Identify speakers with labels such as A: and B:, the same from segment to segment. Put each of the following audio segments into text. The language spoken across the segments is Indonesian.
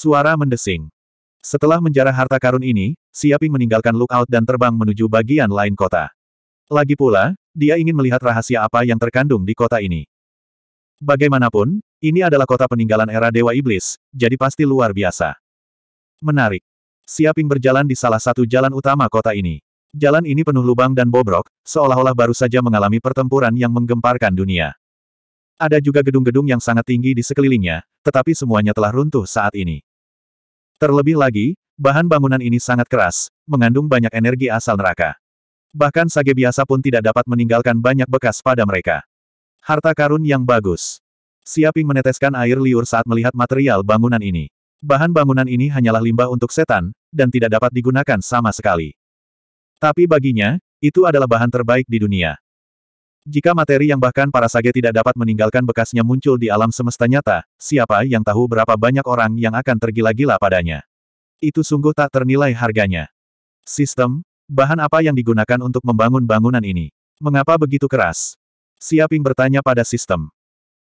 A: Suara mendesing. Setelah menjarah harta karun ini, Siaping meninggalkan lookout dan terbang menuju bagian lain kota. Lagi pula, dia ingin melihat rahasia apa yang terkandung di kota ini. Bagaimanapun, ini adalah kota peninggalan era Dewa Iblis, jadi pasti luar biasa. Menarik. Siaping berjalan di salah satu jalan utama kota ini. Jalan ini penuh lubang dan bobrok, seolah-olah baru saja mengalami pertempuran yang menggemparkan dunia. Ada juga gedung-gedung yang sangat tinggi di sekelilingnya, tetapi semuanya telah runtuh saat ini. Terlebih lagi, bahan bangunan ini sangat keras, mengandung banyak energi asal neraka. Bahkan sage biasa pun tidak dapat meninggalkan banyak bekas pada mereka. Harta karun yang bagus. Siaping meneteskan air liur saat melihat material bangunan ini. Bahan bangunan ini hanyalah limbah untuk setan, dan tidak dapat digunakan sama sekali. Tapi baginya, itu adalah bahan terbaik di dunia. Jika materi yang bahkan para sage tidak dapat meninggalkan bekasnya muncul di alam semesta nyata, siapa yang tahu berapa banyak orang yang akan tergila-gila padanya. Itu sungguh tak ternilai harganya. Sistem, bahan apa yang digunakan untuk membangun bangunan ini? Mengapa begitu keras? Siaping bertanya pada sistem.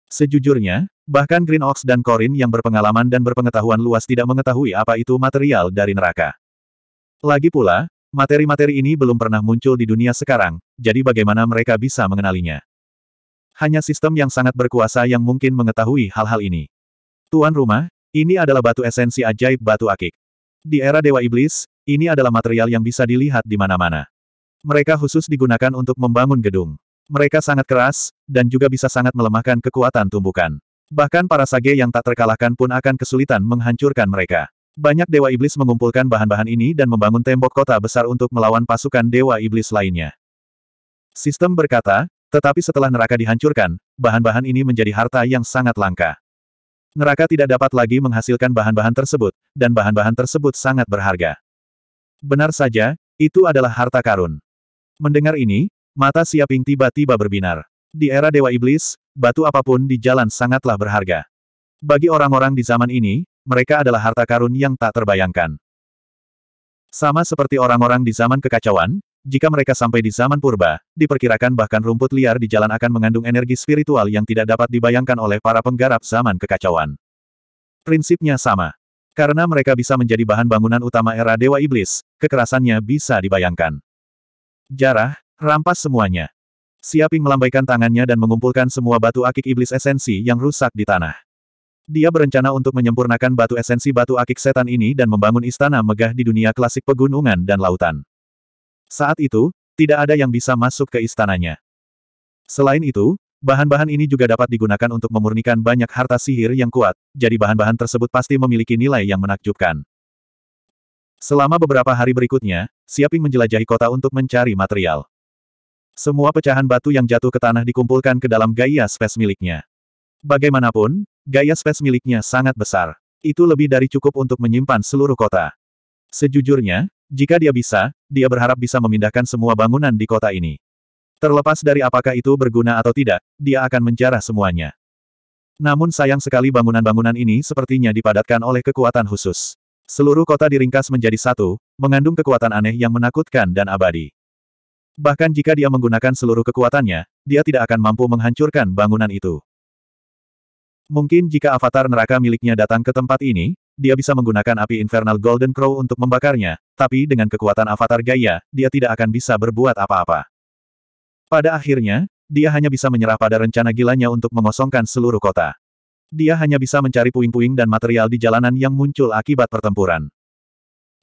A: Sejujurnya, bahkan Green Ox dan Corin yang berpengalaman dan berpengetahuan luas tidak mengetahui apa itu material dari neraka. Lagi pula, Materi-materi ini belum pernah muncul di dunia sekarang, jadi bagaimana mereka bisa mengenalinya? Hanya sistem yang sangat berkuasa yang mungkin mengetahui hal-hal ini. Tuan rumah, ini adalah batu esensi ajaib batu akik. Di era Dewa Iblis, ini adalah material yang bisa dilihat di mana-mana. Mereka khusus digunakan untuk membangun gedung. Mereka sangat keras, dan juga bisa sangat melemahkan kekuatan tumbukan. Bahkan para sage yang tak terkalahkan pun akan kesulitan menghancurkan mereka. Banyak Dewa Iblis mengumpulkan bahan-bahan ini dan membangun tembok kota besar untuk melawan pasukan Dewa Iblis lainnya. Sistem berkata, tetapi setelah neraka dihancurkan, bahan-bahan ini menjadi harta yang sangat langka. Neraka tidak dapat lagi menghasilkan bahan-bahan tersebut, dan bahan-bahan tersebut sangat berharga. Benar saja, itu adalah harta karun. Mendengar ini, mata Siaping tiba-tiba berbinar. Di era Dewa Iblis, batu apapun di jalan sangatlah berharga. Bagi orang-orang di zaman ini, mereka adalah harta karun yang tak terbayangkan. Sama seperti orang-orang di zaman kekacauan, jika mereka sampai di zaman purba, diperkirakan bahkan rumput liar di jalan akan mengandung energi spiritual yang tidak dapat dibayangkan oleh para penggarap zaman kekacauan. Prinsipnya sama. Karena mereka bisa menjadi bahan bangunan utama era Dewa Iblis, kekerasannya bisa dibayangkan. Jarah, rampas semuanya. Siaping melambaikan tangannya dan mengumpulkan semua batu akik iblis esensi yang rusak di tanah. Dia berencana untuk menyempurnakan batu esensi batu akik setan ini dan membangun istana megah di dunia klasik pegunungan dan lautan. Saat itu, tidak ada yang bisa masuk ke istananya. Selain itu, bahan-bahan ini juga dapat digunakan untuk memurnikan banyak harta sihir yang kuat, jadi bahan-bahan tersebut pasti memiliki nilai yang menakjubkan. Selama beberapa hari berikutnya, Siaping menjelajahi kota untuk mencari material. Semua pecahan batu yang jatuh ke tanah dikumpulkan ke dalam Gaia Space miliknya. Bagaimanapun, Gaya space miliknya sangat besar. Itu lebih dari cukup untuk menyimpan seluruh kota. Sejujurnya, jika dia bisa, dia berharap bisa memindahkan semua bangunan di kota ini. Terlepas dari apakah itu berguna atau tidak, dia akan menjarah semuanya. Namun sayang sekali bangunan-bangunan ini sepertinya dipadatkan oleh kekuatan khusus. Seluruh kota diringkas menjadi satu, mengandung kekuatan aneh yang menakutkan dan abadi. Bahkan jika dia menggunakan seluruh kekuatannya, dia tidak akan mampu menghancurkan bangunan itu. Mungkin jika avatar neraka miliknya datang ke tempat ini, dia bisa menggunakan api Infernal Golden Crow untuk membakarnya, tapi dengan kekuatan avatar Gaia, dia tidak akan bisa berbuat apa-apa. Pada akhirnya, dia hanya bisa menyerah pada rencana gilanya untuk mengosongkan seluruh kota. Dia hanya bisa mencari puing-puing dan material di jalanan yang muncul akibat pertempuran.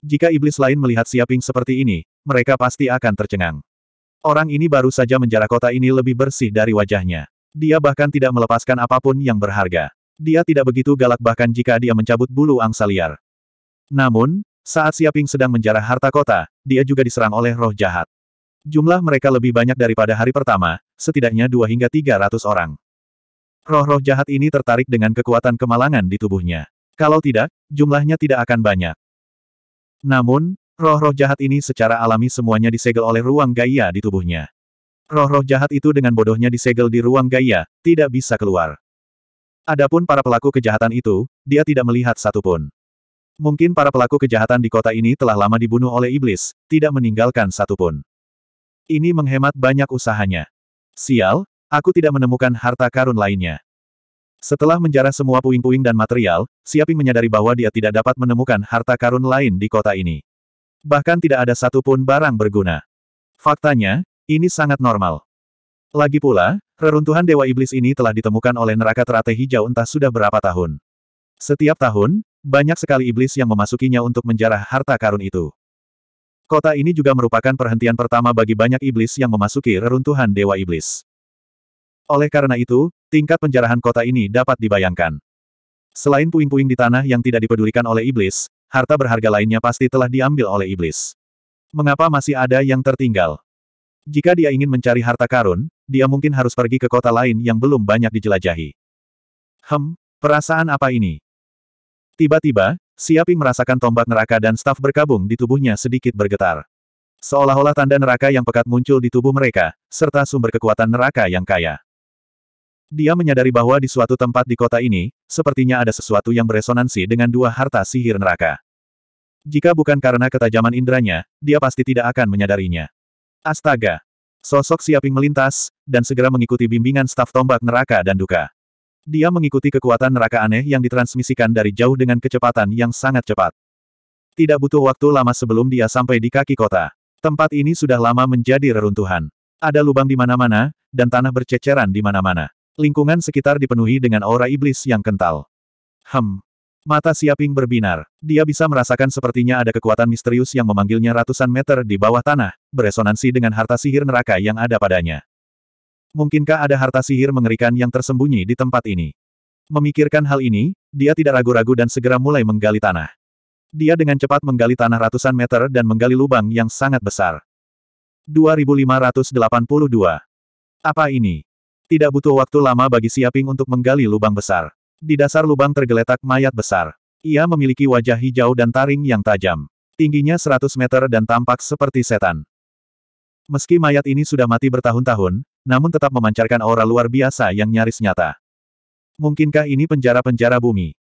A: Jika iblis lain melihat Siaping seperti ini, mereka pasti akan tercengang. Orang ini baru saja menjara kota ini lebih bersih dari wajahnya. Dia bahkan tidak melepaskan apapun yang berharga. Dia tidak begitu galak bahkan jika dia mencabut bulu angsa liar. Namun, saat Siaping sedang menjarah harta kota, dia juga diserang oleh roh jahat. Jumlah mereka lebih banyak daripada hari pertama, setidaknya dua hingga tiga ratus orang. Roh-roh jahat ini tertarik dengan kekuatan kemalangan di tubuhnya. Kalau tidak, jumlahnya tidak akan banyak. Namun, roh-roh jahat ini secara alami semuanya disegel oleh ruang gaya di tubuhnya. Roh-roh jahat itu dengan bodohnya disegel di ruang gaya, tidak bisa keluar. Adapun para pelaku kejahatan itu, dia tidak melihat satupun. Mungkin para pelaku kejahatan di kota ini telah lama dibunuh oleh iblis, tidak meninggalkan satupun. Ini menghemat banyak usahanya. Sial, aku tidak menemukan harta karun lainnya. Setelah menjarah semua puing-puing dan material, Siaping menyadari bahwa dia tidak dapat menemukan harta karun lain di kota ini. Bahkan tidak ada satupun barang berguna. Faktanya, ini sangat normal. Lagi pula, reruntuhan Dewa Iblis ini telah ditemukan oleh neraka teratai hijau entah sudah berapa tahun. Setiap tahun, banyak sekali iblis yang memasukinya untuk menjarah harta karun itu. Kota ini juga merupakan perhentian pertama bagi banyak iblis yang memasuki reruntuhan Dewa Iblis. Oleh karena itu, tingkat penjarahan kota ini dapat dibayangkan. Selain puing-puing di tanah yang tidak dipedulikan oleh iblis, harta berharga lainnya pasti telah diambil oleh iblis. Mengapa masih ada yang tertinggal? Jika dia ingin mencari harta karun, dia mungkin harus pergi ke kota lain yang belum banyak dijelajahi. Hem, perasaan apa ini? Tiba-tiba, Siaping merasakan tombak neraka dan staf berkabung di tubuhnya sedikit bergetar. Seolah-olah tanda neraka yang pekat muncul di tubuh mereka, serta sumber kekuatan neraka yang kaya. Dia menyadari bahwa di suatu tempat di kota ini, sepertinya ada sesuatu yang beresonansi dengan dua harta sihir neraka. Jika bukan karena ketajaman indranya, dia pasti tidak akan menyadarinya. Astaga! Sosok Siaping melintas, dan segera mengikuti bimbingan staf tombak neraka dan duka. Dia mengikuti kekuatan neraka aneh yang ditransmisikan dari jauh dengan kecepatan yang sangat cepat. Tidak butuh waktu lama sebelum dia sampai di kaki kota. Tempat ini sudah lama menjadi reruntuhan. Ada lubang di mana-mana, dan tanah berceceran di mana-mana. Lingkungan sekitar dipenuhi dengan aura iblis yang kental. Hem. Mata Siaping berbinar. Dia bisa merasakan sepertinya ada kekuatan misterius yang memanggilnya ratusan meter di bawah tanah, beresonansi dengan harta sihir neraka yang ada padanya. Mungkinkah ada harta sihir mengerikan yang tersembunyi di tempat ini? Memikirkan hal ini, dia tidak ragu-ragu dan segera mulai menggali tanah. Dia dengan cepat menggali tanah ratusan meter dan menggali lubang yang sangat besar. 2582. Apa ini? Tidak butuh waktu lama bagi Siaping untuk menggali lubang besar. Di dasar lubang tergeletak mayat besar. Ia memiliki wajah hijau dan taring yang tajam. Tingginya 100 meter dan tampak seperti setan. Meski mayat ini sudah mati bertahun-tahun, namun tetap memancarkan aura luar biasa yang nyaris nyata. Mungkinkah ini penjara-penjara bumi?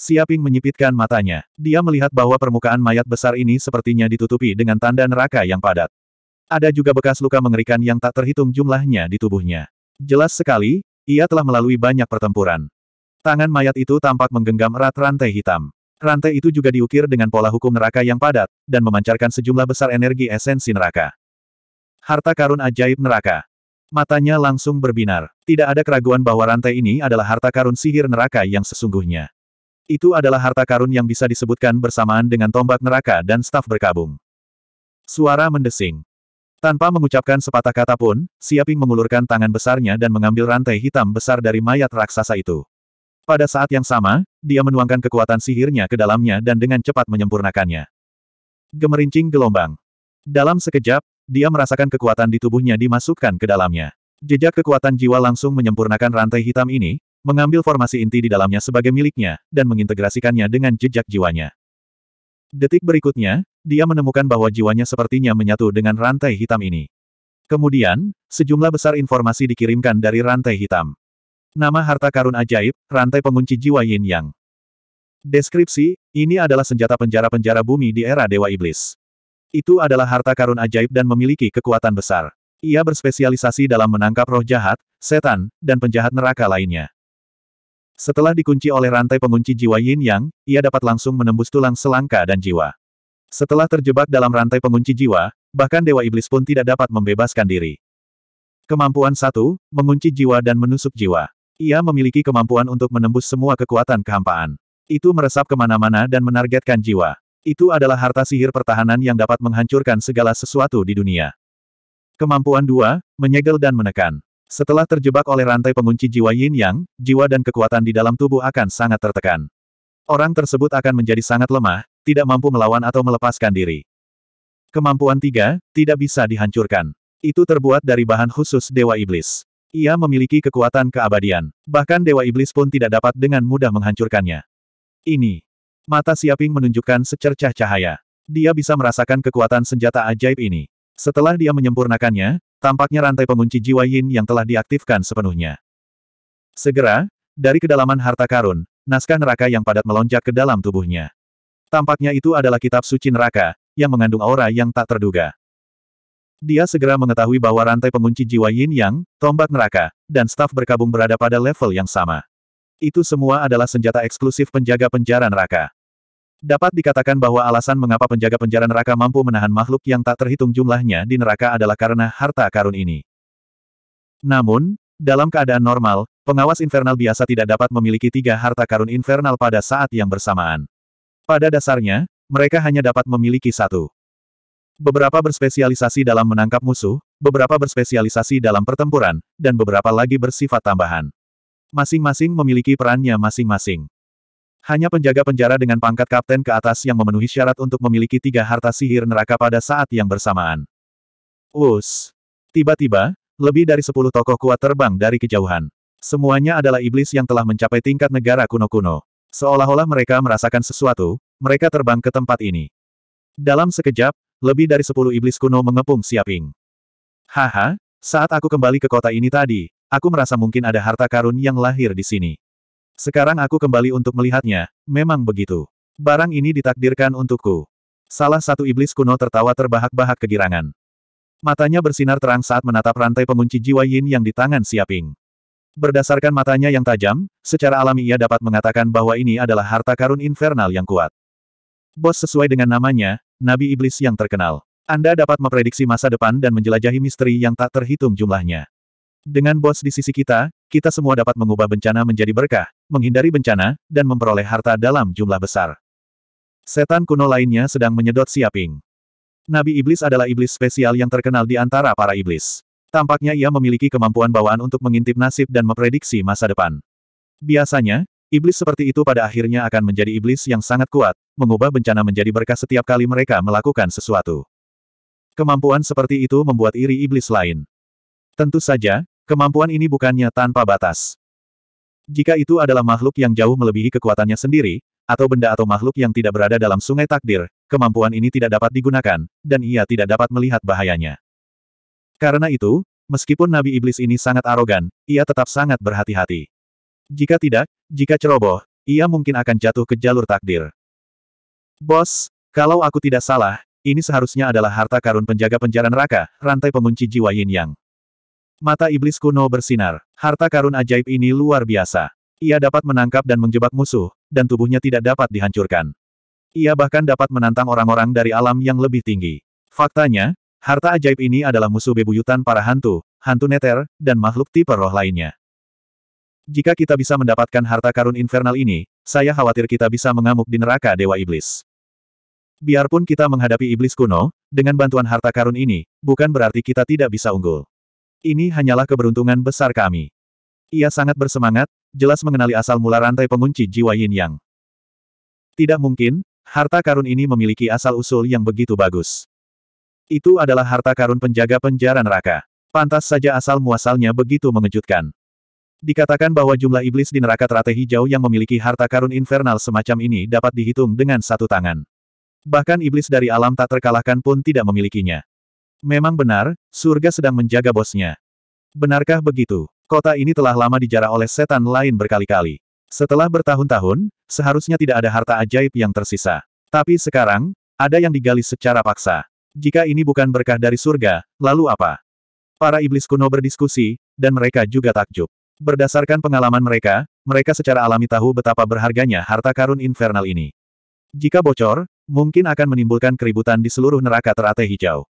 A: Siaping menyipitkan matanya. Dia melihat bahwa permukaan mayat besar ini sepertinya ditutupi dengan tanda neraka yang padat. Ada juga bekas luka mengerikan yang tak terhitung jumlahnya di tubuhnya. Jelas sekali, ia telah melalui banyak pertempuran. Tangan mayat itu tampak menggenggam erat rantai hitam. Rantai itu juga diukir dengan pola hukum neraka yang padat, dan memancarkan sejumlah besar energi esensi neraka. Harta karun ajaib neraka. Matanya langsung berbinar. Tidak ada keraguan bahwa rantai ini adalah harta karun sihir neraka yang sesungguhnya. Itu adalah harta karun yang bisa disebutkan bersamaan dengan tombak neraka dan staf berkabung. Suara mendesing. Tanpa mengucapkan sepatah kata pun, Siaping mengulurkan tangan besarnya dan mengambil rantai hitam besar dari mayat raksasa itu. Pada saat yang sama, dia menuangkan kekuatan sihirnya ke dalamnya dan dengan cepat menyempurnakannya. Gemerincing gelombang. Dalam sekejap, dia merasakan kekuatan di tubuhnya dimasukkan ke dalamnya. Jejak kekuatan jiwa langsung menyempurnakan rantai hitam ini, mengambil formasi inti di dalamnya sebagai miliknya, dan mengintegrasikannya dengan jejak jiwanya. Detik berikutnya, dia menemukan bahwa jiwanya sepertinya menyatu dengan rantai hitam ini. Kemudian, sejumlah besar informasi dikirimkan dari rantai hitam. Nama harta karun ajaib, rantai pengunci jiwa yin yang. Deskripsi, ini adalah senjata penjara-penjara bumi di era Dewa Iblis. Itu adalah harta karun ajaib dan memiliki kekuatan besar. Ia berspesialisasi dalam menangkap roh jahat, setan, dan penjahat neraka lainnya. Setelah dikunci oleh rantai pengunci jiwa yin yang, ia dapat langsung menembus tulang selangka dan jiwa. Setelah terjebak dalam rantai pengunci jiwa, bahkan Dewa Iblis pun tidak dapat membebaskan diri. Kemampuan satu, mengunci jiwa dan menusuk jiwa. Ia memiliki kemampuan untuk menembus semua kekuatan kehampaan. Itu meresap kemana-mana dan menargetkan jiwa. Itu adalah harta sihir pertahanan yang dapat menghancurkan segala sesuatu di dunia. Kemampuan dua, menyegel dan menekan. Setelah terjebak oleh rantai pengunci jiwa yin yang, jiwa dan kekuatan di dalam tubuh akan sangat tertekan. Orang tersebut akan menjadi sangat lemah, tidak mampu melawan atau melepaskan diri. Kemampuan tiga, tidak bisa dihancurkan. Itu terbuat dari bahan khusus Dewa Iblis. Ia memiliki kekuatan keabadian. Bahkan Dewa Iblis pun tidak dapat dengan mudah menghancurkannya. Ini Mata Siaping menunjukkan secercah cahaya. Dia bisa merasakan kekuatan senjata ajaib ini. Setelah dia menyempurnakannya, tampaknya rantai pengunci jiwa Yin yang telah diaktifkan sepenuhnya. Segera, dari kedalaman harta karun, naskah neraka yang padat melonjak ke dalam tubuhnya. Tampaknya itu adalah kitab suci neraka, yang mengandung aura yang tak terduga. Dia segera mengetahui bahwa rantai pengunci jiwa Yin Yang, tombak neraka, dan staf berkabung berada pada level yang sama. Itu semua adalah senjata eksklusif penjaga penjara neraka. Dapat dikatakan bahwa alasan mengapa penjaga penjara neraka mampu menahan makhluk yang tak terhitung jumlahnya di neraka adalah karena harta karun ini. Namun, dalam keadaan normal, pengawas infernal biasa tidak dapat memiliki tiga harta karun infernal pada saat yang bersamaan. Pada dasarnya, mereka hanya dapat memiliki satu. Beberapa berspesialisasi dalam menangkap musuh, beberapa berspesialisasi dalam pertempuran, dan beberapa lagi bersifat tambahan. Masing-masing memiliki perannya masing-masing. Hanya penjaga penjara dengan pangkat kapten ke atas yang memenuhi syarat untuk memiliki tiga harta sihir neraka pada saat yang bersamaan. Us. Tiba-tiba, lebih dari sepuluh tokoh kuat terbang dari kejauhan. Semuanya adalah iblis yang telah mencapai tingkat negara kuno-kuno. Seolah-olah mereka merasakan sesuatu, mereka terbang ke tempat ini. Dalam sekejap, lebih dari sepuluh iblis kuno mengepung Siaping. Haha, saat aku kembali ke kota ini tadi, aku merasa mungkin ada harta karun yang lahir di sini. Sekarang aku kembali untuk melihatnya, memang begitu. Barang ini ditakdirkan untukku. Salah satu iblis kuno tertawa terbahak-bahak kegirangan. Matanya bersinar terang saat menatap rantai pengunci jiwa yin yang di tangan Siaping. Berdasarkan matanya yang tajam, secara alami ia dapat mengatakan bahwa ini adalah harta karun infernal yang kuat. Bos sesuai dengan namanya, Nabi Iblis yang terkenal. Anda dapat memprediksi masa depan dan menjelajahi misteri yang tak terhitung jumlahnya. Dengan bos di sisi kita, kita semua dapat mengubah bencana menjadi berkah, menghindari bencana, dan memperoleh harta dalam jumlah besar. Setan kuno lainnya sedang menyedot siaping. Nabi Iblis adalah iblis spesial yang terkenal di antara para iblis. Tampaknya ia memiliki kemampuan bawaan untuk mengintip nasib dan memprediksi masa depan. Biasanya, iblis seperti itu pada akhirnya akan menjadi iblis yang sangat kuat, mengubah bencana menjadi berkah setiap kali mereka melakukan sesuatu. Kemampuan seperti itu membuat iri iblis lain. Tentu saja, Kemampuan ini bukannya tanpa batas. Jika itu adalah makhluk yang jauh melebihi kekuatannya sendiri, atau benda atau makhluk yang tidak berada dalam sungai takdir, kemampuan ini tidak dapat digunakan, dan ia tidak dapat melihat bahayanya. Karena itu, meskipun Nabi Iblis ini sangat arogan, ia tetap sangat berhati-hati. Jika tidak, jika ceroboh, ia mungkin akan jatuh ke jalur takdir. Bos, kalau aku tidak salah, ini seharusnya adalah harta karun penjaga penjara neraka, rantai pengunci jiwa yin yang. Mata iblis kuno bersinar. Harta karun ajaib ini luar biasa. Ia dapat menangkap dan menjebak musuh, dan tubuhnya tidak dapat dihancurkan. Ia bahkan dapat menantang orang-orang dari alam yang lebih tinggi. Faktanya, harta ajaib ini adalah musuh bebuyutan para hantu, hantu neter, dan makhluk tipe roh lainnya. Jika kita bisa mendapatkan harta karun infernal ini, saya khawatir kita bisa mengamuk di neraka Dewa Iblis. Biarpun kita menghadapi iblis kuno, dengan bantuan harta karun ini, bukan berarti kita tidak bisa unggul. Ini hanyalah keberuntungan besar kami. Ia sangat bersemangat, jelas mengenali asal mula rantai pengunci jiwa yin yang. Tidak mungkin, harta karun ini memiliki asal-usul yang begitu bagus. Itu adalah harta karun penjaga penjara neraka. Pantas saja asal-muasalnya begitu mengejutkan. Dikatakan bahwa jumlah iblis di neraka teratai hijau yang memiliki harta karun infernal semacam ini dapat dihitung dengan satu tangan. Bahkan iblis dari alam tak terkalahkan pun tidak memilikinya. Memang benar, surga sedang menjaga bosnya. Benarkah begitu? Kota ini telah lama dijarah oleh setan lain berkali-kali. Setelah bertahun-tahun, seharusnya tidak ada harta ajaib yang tersisa. Tapi sekarang, ada yang digali secara paksa. Jika ini bukan berkah dari surga, lalu apa? Para iblis kuno berdiskusi, dan mereka juga takjub. Berdasarkan pengalaman mereka, mereka secara alami tahu betapa berharganya harta karun infernal ini. Jika bocor, mungkin akan menimbulkan keributan di seluruh neraka teratai hijau.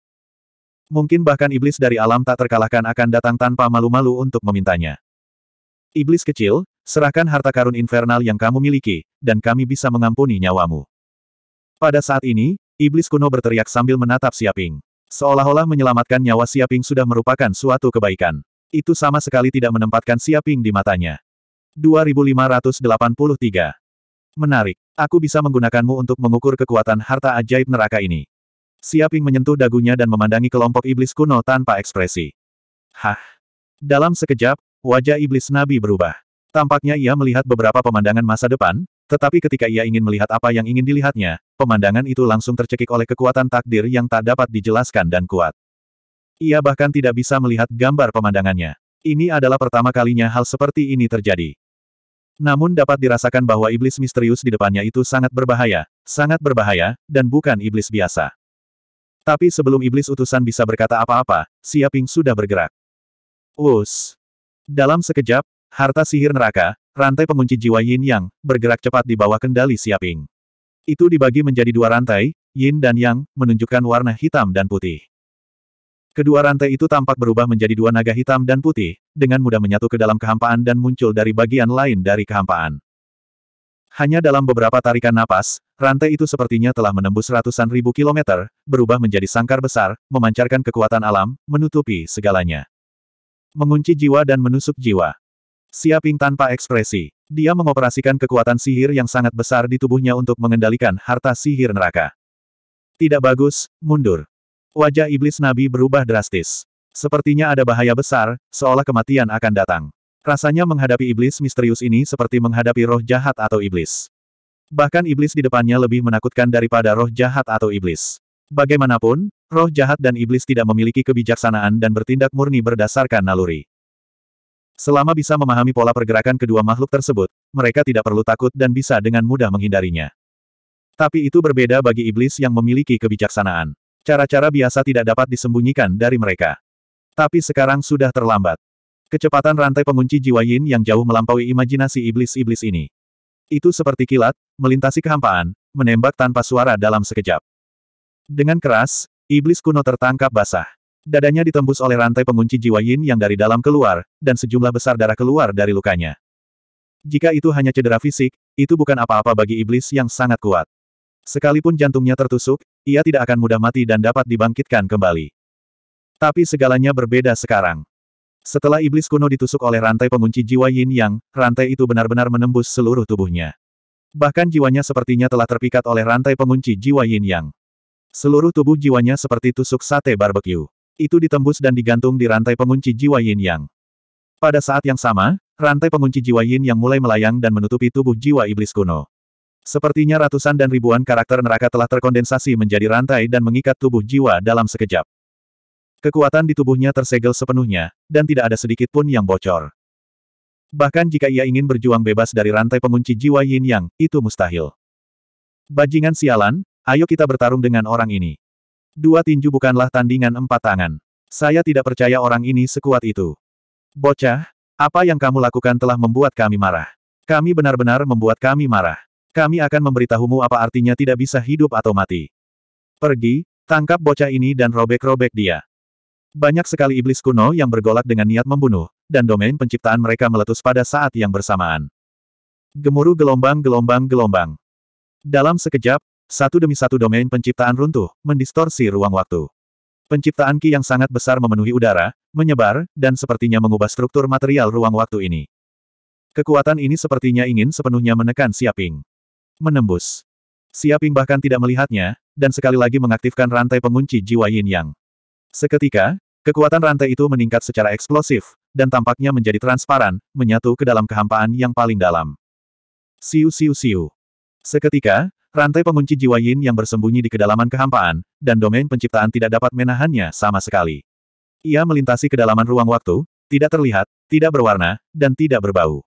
A: Mungkin bahkan iblis dari alam tak terkalahkan akan datang tanpa malu-malu untuk memintanya. Iblis kecil, serahkan harta karun infernal yang kamu miliki, dan kami bisa mengampuni nyawamu. Pada saat ini, iblis kuno berteriak sambil menatap Siaping. Seolah-olah menyelamatkan nyawa Siaping sudah merupakan suatu kebaikan. Itu sama sekali tidak menempatkan Siaping di matanya. 2583 Menarik. Aku bisa menggunakanmu untuk mengukur kekuatan harta ajaib neraka ini. Siaping menyentuh dagunya dan memandangi kelompok iblis kuno tanpa ekspresi. Hah? Dalam sekejap, wajah iblis nabi berubah. Tampaknya ia melihat beberapa pemandangan masa depan, tetapi ketika ia ingin melihat apa yang ingin dilihatnya, pemandangan itu langsung tercekik oleh kekuatan takdir yang tak dapat dijelaskan dan kuat. Ia bahkan tidak bisa melihat gambar pemandangannya. Ini adalah pertama kalinya hal seperti ini terjadi. Namun dapat dirasakan bahwa iblis misterius di depannya itu sangat berbahaya, sangat berbahaya, dan bukan iblis biasa. Tapi sebelum iblis utusan bisa berkata apa-apa, Siaping sudah bergerak. Us. Dalam sekejap, harta sihir neraka, rantai pengunci jiwa Yin Yang, bergerak cepat di bawah kendali Siaping. Itu dibagi menjadi dua rantai, Yin dan Yang, menunjukkan warna hitam dan putih. Kedua rantai itu tampak berubah menjadi dua naga hitam dan putih, dengan mudah menyatu ke dalam kehampaan dan muncul dari bagian lain dari kehampaan. Hanya dalam beberapa tarikan napas, rantai itu sepertinya telah menembus ratusan ribu kilometer, berubah menjadi sangkar besar, memancarkan kekuatan alam, menutupi segalanya. Mengunci jiwa dan menusuk jiwa. Siaping tanpa ekspresi. Dia mengoperasikan kekuatan sihir yang sangat besar di tubuhnya untuk mengendalikan harta sihir neraka. Tidak bagus, mundur. Wajah iblis nabi berubah drastis. Sepertinya ada bahaya besar, seolah kematian akan datang. Rasanya menghadapi iblis misterius ini seperti menghadapi roh jahat atau iblis. Bahkan iblis di depannya lebih menakutkan daripada roh jahat atau iblis. Bagaimanapun, roh jahat dan iblis tidak memiliki kebijaksanaan dan bertindak murni berdasarkan naluri. Selama bisa memahami pola pergerakan kedua makhluk tersebut, mereka tidak perlu takut dan bisa dengan mudah menghindarinya. Tapi itu berbeda bagi iblis yang memiliki kebijaksanaan. Cara-cara biasa tidak dapat disembunyikan dari mereka. Tapi sekarang sudah terlambat. Kecepatan rantai pengunci jiwa Yin yang jauh melampaui imajinasi iblis-iblis ini. Itu seperti kilat, melintasi kehampaan, menembak tanpa suara dalam sekejap. Dengan keras, iblis kuno tertangkap basah. Dadanya ditembus oleh rantai pengunci jiwa Yin yang dari dalam keluar, dan sejumlah besar darah keluar dari lukanya. Jika itu hanya cedera fisik, itu bukan apa-apa bagi iblis yang sangat kuat. Sekalipun jantungnya tertusuk, ia tidak akan mudah mati dan dapat dibangkitkan kembali. Tapi segalanya berbeda sekarang. Setelah iblis kuno ditusuk oleh rantai pengunci jiwa yin yang, rantai itu benar-benar menembus seluruh tubuhnya. Bahkan jiwanya sepertinya telah terpikat oleh rantai pengunci jiwa yin yang. Seluruh tubuh jiwanya seperti tusuk sate barbekyu. Itu ditembus dan digantung di rantai pengunci jiwa yin yang. Pada saat yang sama, rantai pengunci jiwa yin yang mulai melayang dan menutupi tubuh jiwa iblis kuno. Sepertinya ratusan dan ribuan karakter neraka telah terkondensasi menjadi rantai dan mengikat tubuh jiwa dalam sekejap. Kekuatan di tubuhnya tersegel sepenuhnya, dan tidak ada sedikit pun yang bocor. Bahkan jika ia ingin berjuang bebas dari rantai pengunci jiwa yin yang, itu mustahil. Bajingan sialan, ayo kita bertarung dengan orang ini. Dua tinju bukanlah tandingan empat tangan. Saya tidak percaya orang ini sekuat itu. Bocah, apa yang kamu lakukan telah membuat kami marah. Kami benar-benar membuat kami marah. Kami akan memberitahumu apa artinya tidak bisa hidup atau mati. Pergi, tangkap bocah ini dan robek-robek dia. Banyak sekali iblis kuno yang bergolak dengan niat membunuh, dan domain penciptaan mereka meletus pada saat yang bersamaan. Gemuruh gelombang-gelombang gelombang. Dalam sekejap, satu demi satu domain penciptaan runtuh, mendistorsi ruang waktu. Penciptaan Ki yang sangat besar memenuhi udara, menyebar, dan sepertinya mengubah struktur material ruang waktu ini. Kekuatan ini sepertinya ingin sepenuhnya menekan Siaping. Menembus. Siaping bahkan tidak melihatnya, dan sekali lagi mengaktifkan rantai pengunci jiwa yin yang. Seketika, Kekuatan rantai itu meningkat secara eksplosif, dan tampaknya menjadi transparan, menyatu ke dalam kehampaan yang paling dalam. Siu siu siu. Seketika, rantai pengunci jiwa yin yang bersembunyi di kedalaman kehampaan, dan domain penciptaan tidak dapat menahannya sama sekali. Ia melintasi kedalaman ruang waktu, tidak terlihat, tidak berwarna, dan tidak berbau.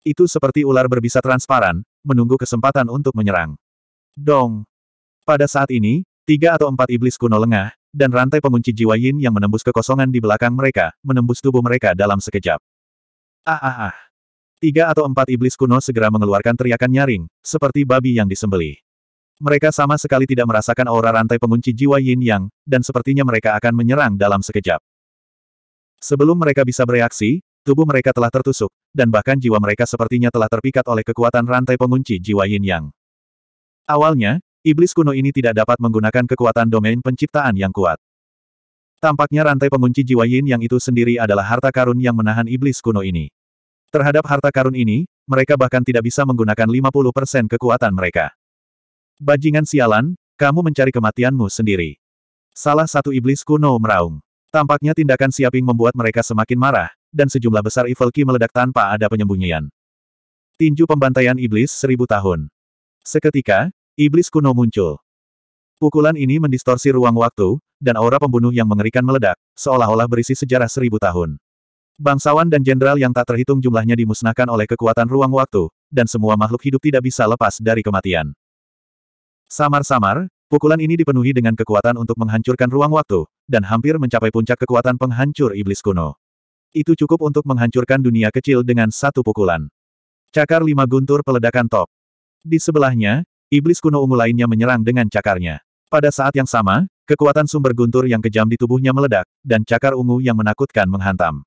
A: Itu seperti ular berbisa transparan, menunggu kesempatan untuk menyerang. Dong! Pada saat ini, tiga atau empat iblis kuno lengah, dan rantai pengunci jiwa yin yang menembus kekosongan di belakang mereka, menembus tubuh mereka dalam sekejap. Ah ah ah. Tiga atau empat iblis kuno segera mengeluarkan teriakan nyaring, seperti babi yang disembeli. Mereka sama sekali tidak merasakan aura rantai pengunci jiwa yin yang, dan sepertinya mereka akan menyerang dalam sekejap. Sebelum mereka bisa bereaksi, tubuh mereka telah tertusuk, dan bahkan jiwa mereka sepertinya telah terpikat oleh kekuatan rantai pengunci jiwa yin yang. Awalnya, Iblis kuno ini tidak dapat menggunakan kekuatan domain penciptaan yang kuat. Tampaknya rantai pengunci jiwa yin yang itu sendiri adalah harta karun yang menahan iblis kuno ini. Terhadap harta karun ini, mereka bahkan tidak bisa menggunakan 50% kekuatan mereka. Bajingan sialan, kamu mencari kematianmu sendiri. Salah satu iblis kuno meraung. Tampaknya tindakan Siaping membuat mereka semakin marah, dan sejumlah besar Evil Key meledak tanpa ada penyembunyian. Tinju pembantaian iblis seribu tahun. Seketika, Iblis kuno muncul. Pukulan ini mendistorsi ruang waktu, dan aura pembunuh yang mengerikan meledak, seolah-olah berisi sejarah seribu tahun. Bangsawan dan jenderal yang tak terhitung jumlahnya dimusnahkan oleh kekuatan ruang waktu, dan semua makhluk hidup tidak bisa lepas dari kematian. Samar-samar, pukulan ini dipenuhi dengan kekuatan untuk menghancurkan ruang waktu, dan hampir mencapai puncak kekuatan penghancur iblis kuno. Itu cukup untuk menghancurkan dunia kecil dengan satu pukulan. Cakar lima guntur peledakan top. Di sebelahnya, Iblis kuno ungu lainnya menyerang dengan cakarnya. Pada saat yang sama, kekuatan sumber guntur yang kejam di tubuhnya meledak, dan cakar ungu yang menakutkan menghantam.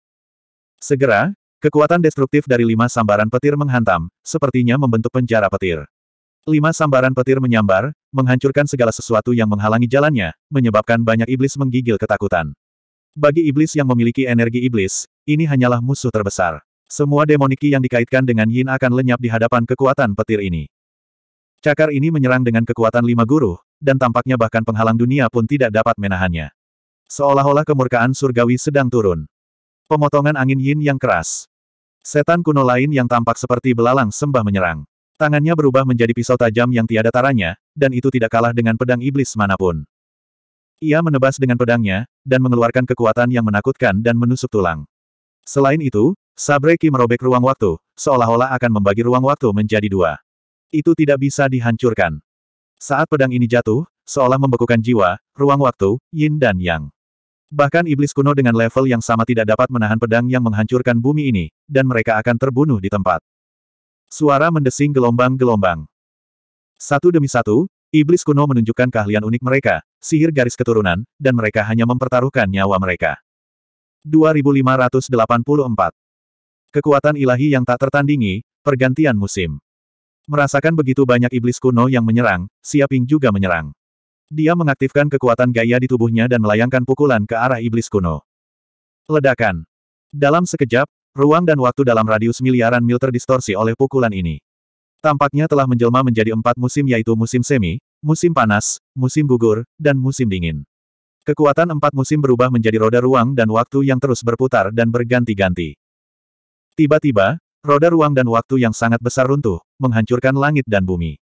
A: Segera, kekuatan destruktif dari lima sambaran petir menghantam, sepertinya membentuk penjara petir. Lima sambaran petir menyambar, menghancurkan segala sesuatu yang menghalangi jalannya, menyebabkan banyak iblis menggigil ketakutan. Bagi iblis yang memiliki energi iblis, ini hanyalah musuh terbesar. Semua demoniki yang dikaitkan dengan Yin akan lenyap di hadapan kekuatan petir ini. Cakar ini menyerang dengan kekuatan lima guru, dan tampaknya bahkan penghalang dunia pun tidak dapat menahannya. Seolah-olah kemurkaan surgawi sedang turun. Pemotongan angin yin yang keras. Setan kuno lain yang tampak seperti belalang sembah menyerang. Tangannya berubah menjadi pisau tajam yang tiada taranya, dan itu tidak kalah dengan pedang iblis manapun. Ia menebas dengan pedangnya, dan mengeluarkan kekuatan yang menakutkan dan menusuk tulang. Selain itu, Sabreki merobek ruang waktu, seolah-olah akan membagi ruang waktu menjadi dua. Itu tidak bisa dihancurkan. Saat pedang ini jatuh, seolah membekukan jiwa, ruang waktu, yin dan yang. Bahkan iblis kuno dengan level yang sama tidak dapat menahan pedang yang menghancurkan bumi ini, dan mereka akan terbunuh di tempat. Suara mendesing gelombang-gelombang. Satu demi satu, iblis kuno menunjukkan keahlian unik mereka, sihir garis keturunan, dan mereka hanya mempertaruhkan nyawa mereka. 2584 Kekuatan ilahi yang tak tertandingi, pergantian musim. Merasakan begitu banyak iblis kuno yang menyerang, Siaping juga menyerang. Dia mengaktifkan kekuatan gaya di tubuhnya dan melayangkan pukulan ke arah iblis kuno. Ledakan. Dalam sekejap, ruang dan waktu dalam radius miliaran mil terdistorsi oleh pukulan ini. Tampaknya telah menjelma menjadi empat musim yaitu musim semi, musim panas, musim gugur, dan musim dingin. Kekuatan empat musim berubah menjadi roda ruang dan waktu yang terus berputar dan berganti-ganti. Tiba-tiba, Roda ruang dan waktu yang sangat besar runtuh, menghancurkan langit dan bumi.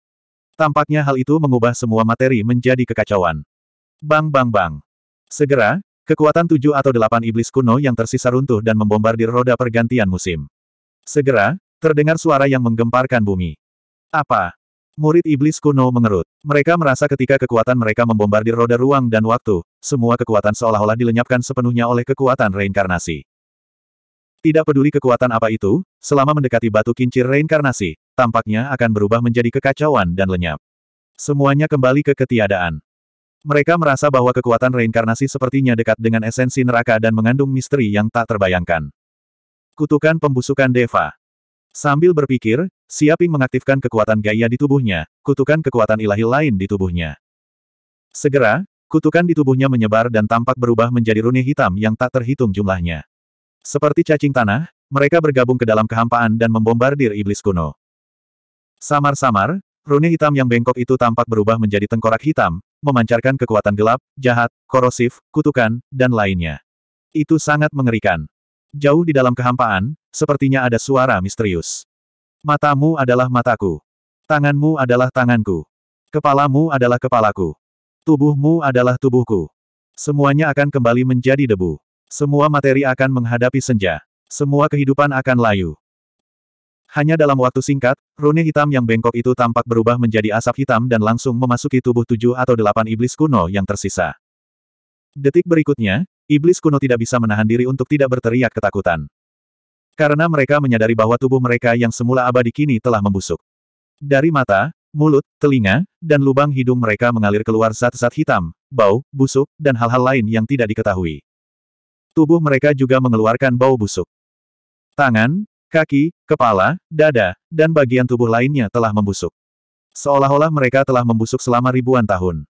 A: Tampaknya hal itu mengubah semua materi menjadi kekacauan. Bang bang bang. Segera, kekuatan tujuh atau delapan iblis kuno yang tersisa runtuh dan membombardir roda pergantian musim. Segera, terdengar suara yang menggemparkan bumi. Apa? Murid iblis kuno mengerut. Mereka merasa ketika kekuatan mereka membombardir roda ruang dan waktu, semua kekuatan seolah-olah dilenyapkan sepenuhnya oleh kekuatan reinkarnasi. Tidak peduli kekuatan apa itu, selama mendekati batu kincir reinkarnasi, tampaknya akan berubah menjadi kekacauan dan lenyap. Semuanya kembali ke ketiadaan. Mereka merasa bahwa kekuatan reinkarnasi sepertinya dekat dengan esensi neraka dan mengandung misteri yang tak terbayangkan. Kutukan pembusukan Deva. Sambil berpikir, Siaping mengaktifkan kekuatan gaya di tubuhnya, kutukan kekuatan ilahi lain di tubuhnya. Segera, kutukan di tubuhnya menyebar dan tampak berubah menjadi rune hitam yang tak terhitung jumlahnya. Seperti cacing tanah, mereka bergabung ke dalam kehampaan dan membombardir iblis kuno. Samar-samar, rune hitam yang bengkok itu tampak berubah menjadi tengkorak hitam, memancarkan kekuatan gelap, jahat, korosif, kutukan, dan lainnya. Itu sangat mengerikan. Jauh di dalam kehampaan, sepertinya ada suara misterius. Matamu adalah mataku. Tanganmu adalah tanganku. Kepalamu adalah kepalaku. Tubuhmu adalah tubuhku. Semuanya akan kembali menjadi debu. Semua materi akan menghadapi senja. Semua kehidupan akan layu. Hanya dalam waktu singkat, rune hitam yang bengkok itu tampak berubah menjadi asap hitam dan langsung memasuki tubuh tujuh atau delapan iblis kuno yang tersisa. Detik berikutnya, iblis kuno tidak bisa menahan diri untuk tidak berteriak ketakutan. Karena mereka menyadari bahwa tubuh mereka yang semula abadi kini telah membusuk. Dari mata, mulut, telinga, dan lubang hidung mereka mengalir keluar zat-zat hitam, bau, busuk, dan hal-hal lain yang tidak diketahui. Tubuh mereka juga mengeluarkan bau busuk. Tangan, kaki, kepala, dada, dan bagian tubuh lainnya telah membusuk. Seolah-olah mereka telah membusuk selama ribuan tahun.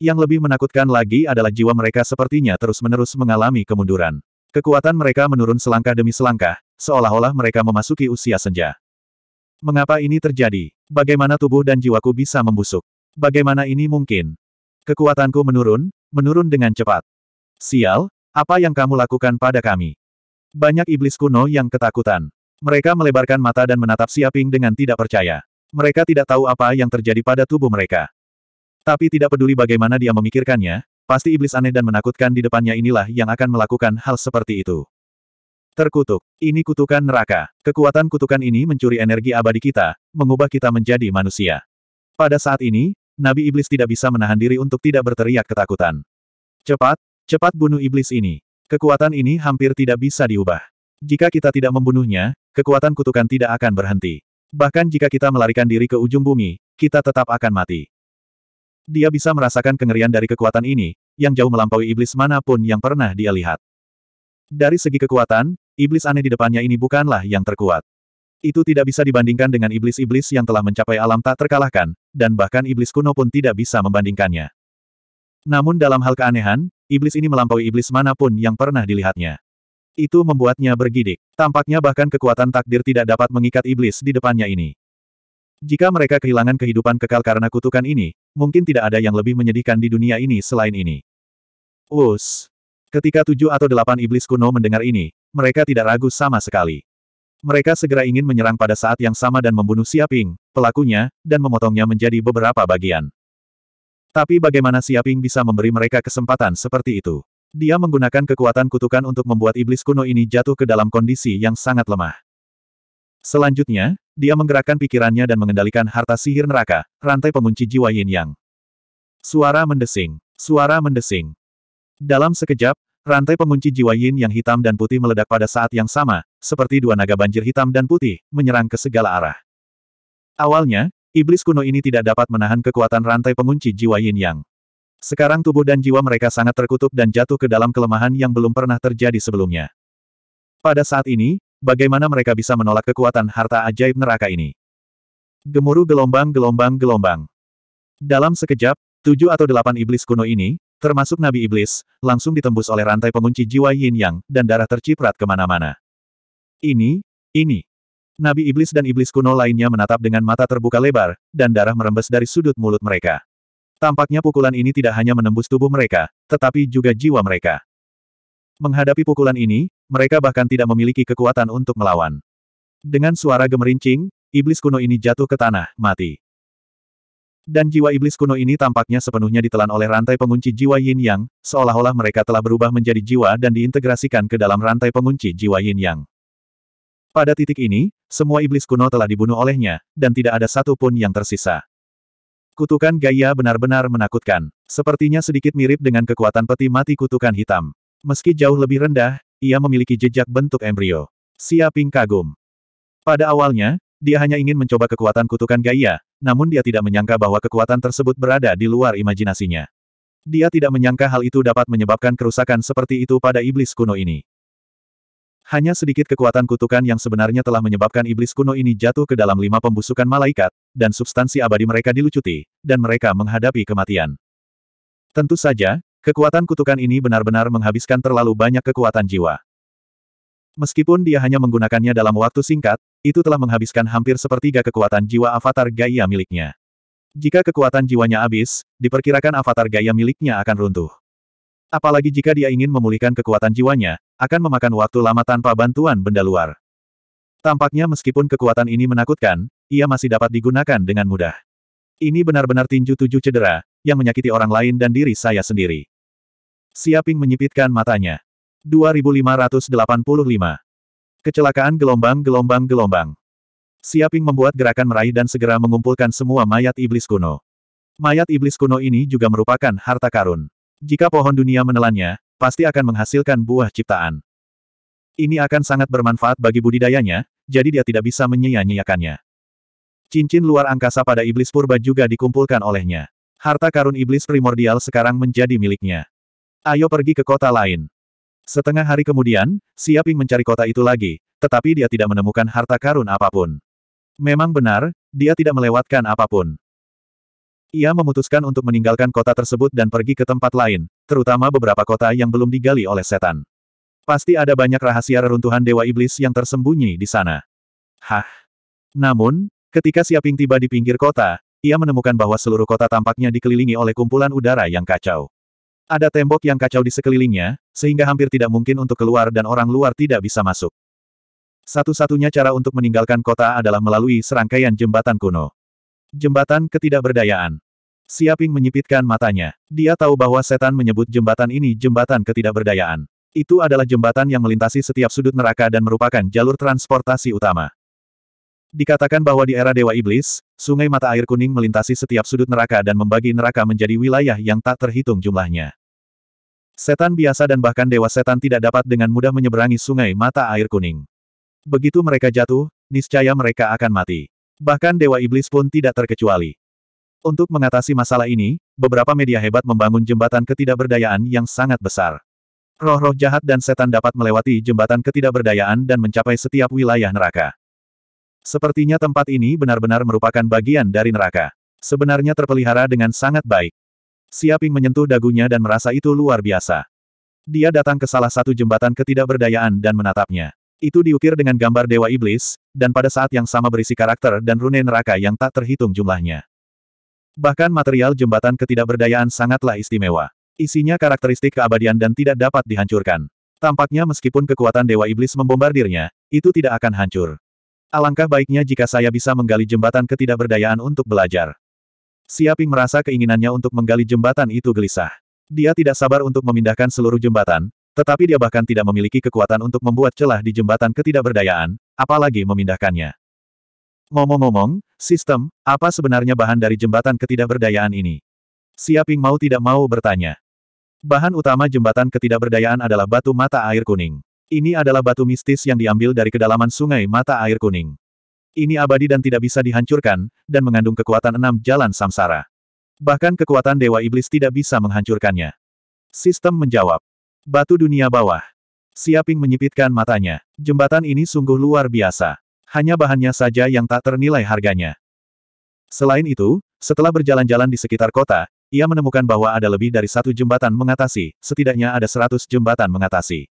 A: Yang lebih menakutkan lagi adalah jiwa mereka sepertinya terus-menerus mengalami kemunduran. Kekuatan mereka menurun selangkah demi selangkah, seolah-olah mereka memasuki usia senja. Mengapa ini terjadi? Bagaimana tubuh dan jiwaku bisa membusuk? Bagaimana ini mungkin? Kekuatanku menurun, menurun dengan cepat. Sial, apa yang kamu lakukan pada kami? Banyak iblis kuno yang ketakutan. Mereka melebarkan mata dan menatap Siaping dengan tidak percaya. Mereka tidak tahu apa yang terjadi pada tubuh mereka. Tapi tidak peduli bagaimana dia memikirkannya, pasti iblis aneh dan menakutkan di depannya inilah yang akan melakukan hal seperti itu. Terkutuk. Ini kutukan neraka. Kekuatan kutukan ini mencuri energi abadi kita, mengubah kita menjadi manusia. Pada saat ini, Nabi Iblis tidak bisa menahan diri untuk tidak berteriak ketakutan. Cepat, Cepat bunuh iblis ini. Kekuatan ini hampir tidak bisa diubah. Jika kita tidak membunuhnya, kekuatan kutukan tidak akan berhenti. Bahkan jika kita melarikan diri ke ujung bumi, kita tetap akan mati. Dia bisa merasakan kengerian dari kekuatan ini, yang jauh melampaui iblis manapun yang pernah dia lihat. Dari segi kekuatan, iblis aneh di depannya ini bukanlah yang terkuat. Itu tidak bisa dibandingkan dengan iblis-iblis yang telah mencapai alam tak terkalahkan, dan bahkan iblis kuno pun tidak bisa membandingkannya. Namun dalam hal keanehan, Iblis ini melampaui iblis manapun yang pernah dilihatnya. Itu membuatnya bergidik. Tampaknya bahkan kekuatan takdir tidak dapat mengikat iblis di depannya ini. Jika mereka kehilangan kehidupan kekal karena kutukan ini, mungkin tidak ada yang lebih menyedihkan di dunia ini selain ini. Us. Ketika tujuh atau delapan iblis kuno mendengar ini, mereka tidak ragu sama sekali. Mereka segera ingin menyerang pada saat yang sama dan membunuh Siaping, pelakunya, dan memotongnya menjadi beberapa bagian. Tapi bagaimana Siaping bisa memberi mereka kesempatan seperti itu? Dia menggunakan kekuatan kutukan untuk membuat iblis kuno ini jatuh ke dalam kondisi yang sangat lemah. Selanjutnya, dia menggerakkan pikirannya dan mengendalikan harta sihir neraka, rantai pengunci jiwa yin yang. Suara mendesing. Suara mendesing. Dalam sekejap, rantai pengunci jiwa yin yang hitam dan putih meledak pada saat yang sama, seperti dua naga banjir hitam dan putih, menyerang ke segala arah. Awalnya, Iblis kuno ini tidak dapat menahan kekuatan rantai pengunci jiwa yin yang. Sekarang tubuh dan jiwa mereka sangat terkutuk dan jatuh ke dalam kelemahan yang belum pernah terjadi sebelumnya. Pada saat ini, bagaimana mereka bisa menolak kekuatan harta ajaib neraka ini? Gemuruh gelombang-gelombang-gelombang. Dalam sekejap, tujuh atau delapan iblis kuno ini, termasuk Nabi Iblis, langsung ditembus oleh rantai pengunci jiwa yin yang, dan darah terciprat kemana-mana. Ini, ini. Nabi Iblis dan Iblis kuno lainnya menatap dengan mata terbuka lebar, dan darah merembes dari sudut mulut mereka. Tampaknya pukulan ini tidak hanya menembus tubuh mereka, tetapi juga jiwa mereka. Menghadapi pukulan ini, mereka bahkan tidak memiliki kekuatan untuk melawan. Dengan suara gemerincing, iblis kuno ini jatuh ke tanah, mati. Dan jiwa iblis kuno ini tampaknya sepenuhnya ditelan oleh rantai pengunci jiwa yin yang, seolah-olah mereka telah berubah menjadi jiwa dan diintegrasikan ke dalam rantai pengunci jiwa yin yang. Pada titik ini, semua iblis kuno telah dibunuh olehnya, dan tidak ada satu pun yang tersisa. Kutukan Gaia benar-benar menakutkan. Sepertinya sedikit mirip dengan kekuatan peti mati kutukan hitam. Meski jauh lebih rendah, ia memiliki jejak bentuk embrio. Siaping kagum. Pada awalnya, dia hanya ingin mencoba kekuatan kutukan Gaia, namun dia tidak menyangka bahwa kekuatan tersebut berada di luar imajinasinya. Dia tidak menyangka hal itu dapat menyebabkan kerusakan seperti itu pada iblis kuno ini. Hanya sedikit kekuatan kutukan yang sebenarnya telah menyebabkan iblis kuno ini jatuh ke dalam lima pembusukan malaikat, dan substansi abadi mereka dilucuti, dan mereka menghadapi kematian. Tentu saja, kekuatan kutukan ini benar-benar menghabiskan terlalu banyak kekuatan jiwa. Meskipun dia hanya menggunakannya dalam waktu singkat, itu telah menghabiskan hampir sepertiga kekuatan jiwa avatar Gaia miliknya. Jika kekuatan jiwanya habis, diperkirakan avatar Gaia miliknya akan runtuh. Apalagi jika dia ingin memulihkan kekuatan jiwanya, akan memakan waktu lama tanpa bantuan benda luar. Tampaknya meskipun kekuatan ini menakutkan, ia masih dapat digunakan dengan mudah. Ini benar-benar tinju tujuh cedera, yang menyakiti orang lain dan diri saya sendiri. Siaping menyipitkan matanya. 2585. Kecelakaan gelombang-gelombang-gelombang. Siaping membuat gerakan meraih dan segera mengumpulkan semua mayat iblis kuno. Mayat iblis kuno ini juga merupakan harta karun. Jika pohon dunia menelannya, pasti akan menghasilkan buah ciptaan. Ini akan sangat bermanfaat bagi budidayanya, jadi dia tidak bisa menyia-nyiakannya. Cincin luar angkasa pada iblis purba juga dikumpulkan olehnya. Harta karun iblis primordial sekarang menjadi miliknya. Ayo pergi ke kota lain. Setengah hari kemudian, Siaping mencari kota itu lagi, tetapi dia tidak menemukan harta karun apapun. Memang benar, dia tidak melewatkan apapun. Ia memutuskan untuk meninggalkan kota tersebut dan pergi ke tempat lain, terutama beberapa kota yang belum digali oleh setan. Pasti ada banyak rahasia reruntuhan Dewa Iblis yang tersembunyi di sana. Hah? Namun, ketika Siaping tiba di pinggir kota, ia menemukan bahwa seluruh kota tampaknya dikelilingi oleh kumpulan udara yang kacau. Ada tembok yang kacau di sekelilingnya, sehingga hampir tidak mungkin untuk keluar dan orang luar tidak bisa masuk. Satu-satunya cara untuk meninggalkan kota adalah melalui serangkaian jembatan kuno. Jembatan ketidakberdayaan. Siaping menyipitkan matanya. Dia tahu bahwa setan menyebut jembatan ini jembatan ketidakberdayaan. Itu adalah jembatan yang melintasi setiap sudut neraka dan merupakan jalur transportasi utama. Dikatakan bahwa di era Dewa Iblis, sungai mata air kuning melintasi setiap sudut neraka dan membagi neraka menjadi wilayah yang tak terhitung jumlahnya. Setan biasa dan bahkan dewa setan tidak dapat dengan mudah menyeberangi sungai mata air kuning. Begitu mereka jatuh, niscaya mereka akan mati. Bahkan Dewa Iblis pun tidak terkecuali. Untuk mengatasi masalah ini, beberapa media hebat membangun jembatan ketidakberdayaan yang sangat besar. Roh-roh jahat dan setan dapat melewati jembatan ketidakberdayaan dan mencapai setiap wilayah neraka. Sepertinya tempat ini benar-benar merupakan bagian dari neraka. Sebenarnya terpelihara dengan sangat baik. Siaping menyentuh dagunya dan merasa itu luar biasa. Dia datang ke salah satu jembatan ketidakberdayaan dan menatapnya. Itu diukir dengan gambar Dewa Iblis, dan pada saat yang sama berisi karakter dan rune neraka yang tak terhitung jumlahnya. Bahkan material jembatan ketidakberdayaan sangatlah istimewa. Isinya karakteristik keabadian dan tidak dapat dihancurkan. Tampaknya meskipun kekuatan Dewa Iblis membombardirnya, itu tidak akan hancur. Alangkah baiknya jika saya bisa menggali jembatan ketidakberdayaan untuk belajar. Siaping merasa keinginannya untuk menggali jembatan itu gelisah. Dia tidak sabar untuk memindahkan seluruh jembatan, tetapi dia bahkan tidak memiliki kekuatan untuk membuat celah di jembatan ketidakberdayaan, apalagi memindahkannya. Ngomong-ngomong, Sistem, apa sebenarnya bahan dari jembatan ketidakberdayaan ini? Siaping mau tidak mau bertanya. Bahan utama jembatan ketidakberdayaan adalah batu mata air kuning. Ini adalah batu mistis yang diambil dari kedalaman sungai mata air kuning. Ini abadi dan tidak bisa dihancurkan, dan mengandung kekuatan enam jalan samsara. Bahkan kekuatan Dewa Iblis tidak bisa menghancurkannya. Sistem menjawab. Batu dunia bawah. Siaping menyipitkan matanya. Jembatan ini sungguh luar biasa hanya bahannya saja yang tak ternilai harganya. Selain itu, setelah berjalan-jalan di sekitar kota, ia menemukan bahwa ada lebih dari satu jembatan mengatasi, setidaknya ada seratus jembatan mengatasi.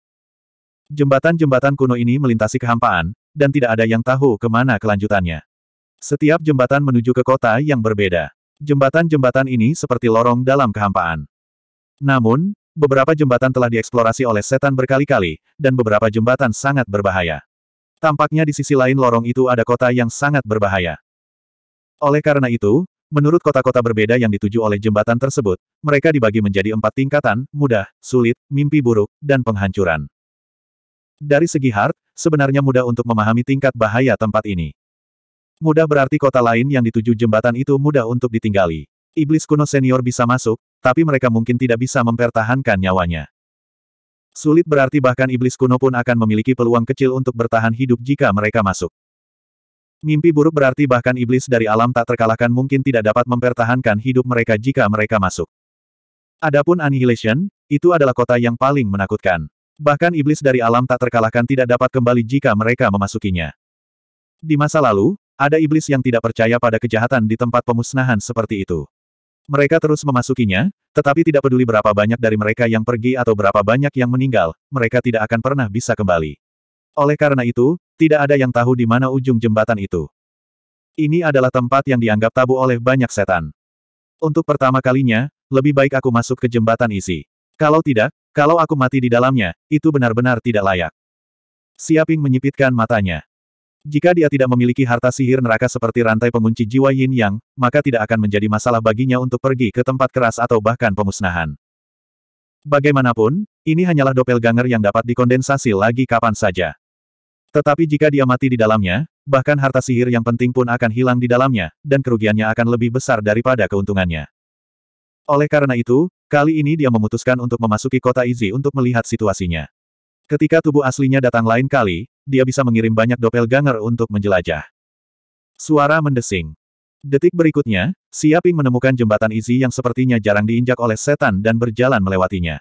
A: Jembatan-jembatan kuno ini melintasi kehampaan, dan tidak ada yang tahu kemana kelanjutannya. Setiap jembatan menuju ke kota yang berbeda. Jembatan-jembatan ini seperti lorong dalam kehampaan. Namun, beberapa jembatan telah dieksplorasi oleh setan berkali-kali, dan beberapa jembatan sangat berbahaya. Tampaknya di sisi lain lorong itu ada kota yang sangat berbahaya. Oleh karena itu, menurut kota-kota berbeda yang dituju oleh jembatan tersebut, mereka dibagi menjadi empat tingkatan, mudah, sulit, mimpi buruk, dan penghancuran. Dari segi hard, sebenarnya mudah untuk memahami tingkat bahaya tempat ini. Mudah berarti kota lain yang dituju jembatan itu mudah untuk ditinggali. Iblis kuno senior bisa masuk, tapi mereka mungkin tidak bisa mempertahankan nyawanya. Sulit berarti bahkan iblis kuno pun akan memiliki peluang kecil untuk bertahan hidup jika mereka masuk. Mimpi buruk berarti bahkan iblis dari alam tak terkalahkan mungkin tidak dapat mempertahankan hidup mereka jika mereka masuk. Adapun Annihilation, itu adalah kota yang paling menakutkan. Bahkan iblis dari alam tak terkalahkan tidak dapat kembali jika mereka memasukinya. Di masa lalu, ada iblis yang tidak percaya pada kejahatan di tempat pemusnahan seperti itu. Mereka terus memasukinya, tetapi tidak peduli berapa banyak dari mereka yang pergi atau berapa banyak yang meninggal, mereka tidak akan pernah bisa kembali. Oleh karena itu, tidak ada yang tahu di mana ujung jembatan itu. Ini adalah tempat yang dianggap tabu oleh banyak setan. Untuk pertama kalinya, lebih baik aku masuk ke jembatan isi. Kalau tidak, kalau aku mati di dalamnya, itu benar-benar tidak layak. Siaping menyipitkan matanya. Jika dia tidak memiliki harta sihir neraka seperti rantai pengunci jiwa yin yang, maka tidak akan menjadi masalah baginya untuk pergi ke tempat keras atau bahkan pemusnahan. Bagaimanapun, ini hanyalah dopel doppelganger yang dapat dikondensasi lagi kapan saja. Tetapi jika dia mati di dalamnya, bahkan harta sihir yang penting pun akan hilang di dalamnya, dan kerugiannya akan lebih besar daripada keuntungannya. Oleh karena itu, kali ini dia memutuskan untuk memasuki kota Izi untuk melihat situasinya. Ketika tubuh aslinya datang lain kali, dia bisa mengirim banyak doppelganger untuk menjelajah. Suara mendesing. Detik berikutnya, Siaping menemukan jembatan Izi yang sepertinya jarang diinjak oleh setan dan berjalan melewatinya.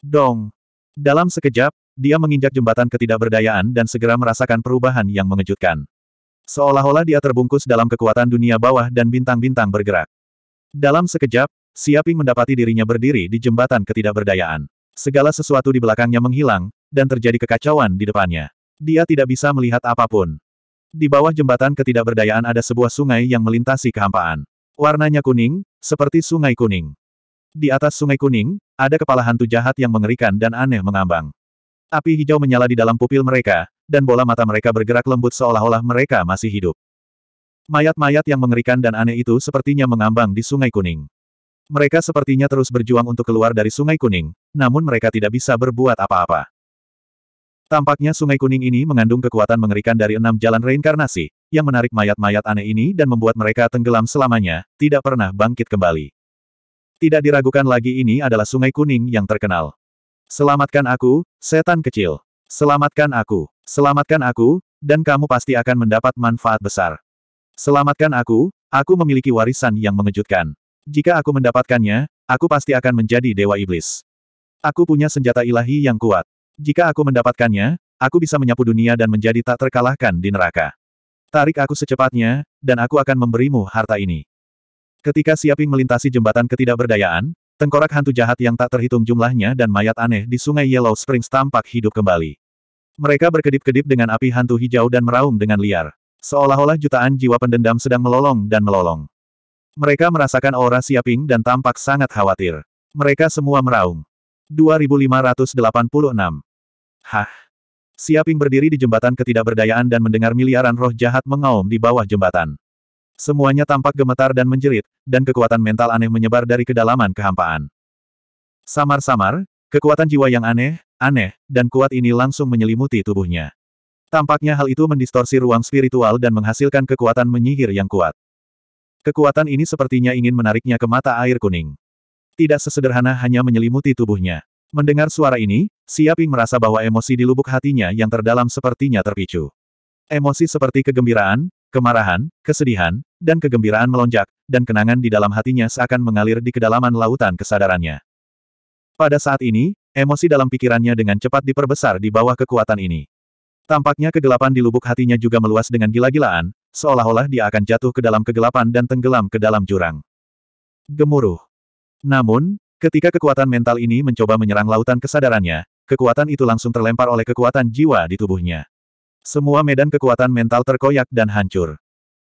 A: Dong! Dalam sekejap, dia menginjak jembatan ketidakberdayaan dan segera merasakan perubahan yang mengejutkan. Seolah-olah dia terbungkus dalam kekuatan dunia bawah dan bintang-bintang bergerak. Dalam sekejap, Siaping mendapati dirinya berdiri di jembatan ketidakberdayaan. Segala sesuatu di belakangnya menghilang, dan terjadi kekacauan di depannya. Dia tidak bisa melihat apapun. Di bawah jembatan ketidakberdayaan ada sebuah sungai yang melintasi kehampaan. Warnanya kuning, seperti sungai kuning. Di atas sungai kuning, ada kepala hantu jahat yang mengerikan dan aneh mengambang. Api hijau menyala di dalam pupil mereka, dan bola mata mereka bergerak lembut seolah-olah mereka masih hidup. Mayat-mayat yang mengerikan dan aneh itu sepertinya mengambang di sungai kuning. Mereka sepertinya terus berjuang untuk keluar dari sungai kuning, namun mereka tidak bisa berbuat apa-apa. Tampaknya sungai kuning ini mengandung kekuatan mengerikan dari enam jalan reinkarnasi, yang menarik mayat-mayat aneh ini dan membuat mereka tenggelam selamanya, tidak pernah bangkit kembali. Tidak diragukan lagi ini adalah sungai kuning yang terkenal. Selamatkan aku, setan kecil. Selamatkan aku. Selamatkan aku, dan kamu pasti akan mendapat manfaat besar. Selamatkan aku, aku memiliki warisan yang mengejutkan. Jika aku mendapatkannya, aku pasti akan menjadi dewa iblis. Aku punya senjata ilahi yang kuat. Jika aku mendapatkannya, aku bisa menyapu dunia dan menjadi tak terkalahkan di neraka. Tarik aku secepatnya, dan aku akan memberimu harta ini. Ketika Siaping melintasi jembatan ketidakberdayaan, tengkorak hantu jahat yang tak terhitung jumlahnya dan mayat aneh di sungai Yellow Springs tampak hidup kembali. Mereka berkedip-kedip dengan api hantu hijau dan meraung dengan liar. Seolah-olah jutaan jiwa pendendam sedang melolong dan melolong. Mereka merasakan aura Siaping dan tampak sangat khawatir. Mereka semua meraung. 2586. Hah? Siaping berdiri di jembatan ketidakberdayaan dan mendengar miliaran roh jahat mengaum di bawah jembatan. Semuanya tampak gemetar dan menjerit, dan kekuatan mental aneh menyebar dari kedalaman kehampaan. Samar-samar, kekuatan jiwa yang aneh, aneh, dan kuat ini langsung menyelimuti tubuhnya. Tampaknya hal itu mendistorsi ruang spiritual dan menghasilkan kekuatan menyihir yang kuat. Kekuatan ini sepertinya ingin menariknya ke mata air kuning. Tidak sesederhana hanya menyelimuti tubuhnya. Mendengar suara ini, Siaping merasa bahwa emosi di lubuk hatinya yang terdalam sepertinya terpicu. Emosi seperti kegembiraan, kemarahan, kesedihan, dan kegembiraan melonjak, dan kenangan di dalam hatinya seakan mengalir di kedalaman lautan kesadarannya. Pada saat ini, emosi dalam pikirannya dengan cepat diperbesar di bawah kekuatan ini. Tampaknya kegelapan di lubuk hatinya juga meluas dengan gila-gilaan, seolah-olah dia akan jatuh ke dalam kegelapan dan tenggelam ke dalam jurang. Gemuruh. Namun, ketika kekuatan mental ini mencoba menyerang lautan kesadarannya, kekuatan itu langsung terlempar oleh kekuatan jiwa di tubuhnya. Semua medan kekuatan mental terkoyak dan hancur.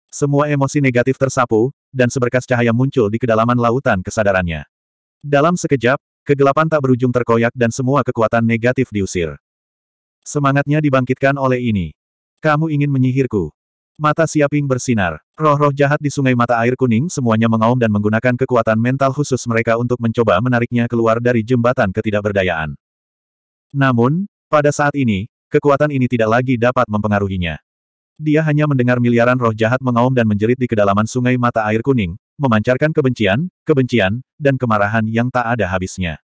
A: Semua emosi negatif tersapu, dan seberkas cahaya muncul di kedalaman lautan kesadarannya. Dalam sekejap, kegelapan tak berujung terkoyak dan semua kekuatan negatif diusir. Semangatnya dibangkitkan oleh ini. Kamu ingin menyihirku. Mata Siaping bersinar. Roh-roh jahat di sungai mata air kuning semuanya mengaum dan menggunakan kekuatan mental khusus mereka untuk mencoba menariknya keluar dari jembatan ketidakberdayaan. Namun, pada saat ini, kekuatan ini tidak lagi dapat mempengaruhinya. Dia hanya mendengar miliaran roh jahat mengaum dan menjerit di kedalaman sungai mata air kuning, memancarkan kebencian, kebencian, dan kemarahan yang tak ada habisnya.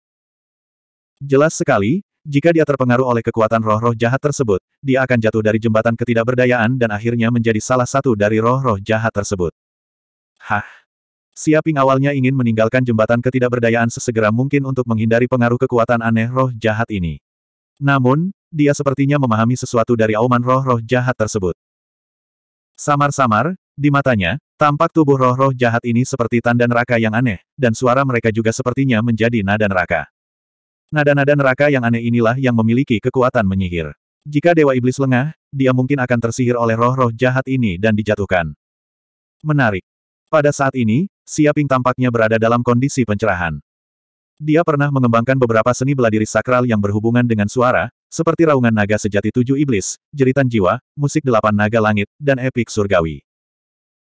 A: Jelas sekali, jika dia terpengaruh oleh kekuatan roh-roh jahat tersebut, dia akan jatuh dari jembatan ketidakberdayaan dan akhirnya menjadi salah satu dari roh-roh jahat tersebut. Hah? Siaping awalnya ingin meninggalkan jembatan ketidakberdayaan sesegera mungkin untuk menghindari pengaruh kekuatan aneh roh jahat ini. Namun, dia sepertinya memahami sesuatu dari auman roh-roh jahat tersebut. Samar-samar, di matanya, tampak tubuh roh-roh jahat ini seperti tanda neraka yang aneh, dan suara mereka juga sepertinya menjadi nada neraka. Nada-nada neraka yang aneh inilah yang memiliki kekuatan menyihir. Jika Dewa Iblis lengah, dia mungkin akan tersihir oleh roh-roh jahat ini dan dijatuhkan. Menarik. Pada saat ini, Siaping tampaknya berada dalam kondisi pencerahan. Dia pernah mengembangkan beberapa seni bela diri sakral yang berhubungan dengan suara, seperti raungan naga sejati tujuh iblis, jeritan jiwa, musik delapan naga langit, dan epik surgawi.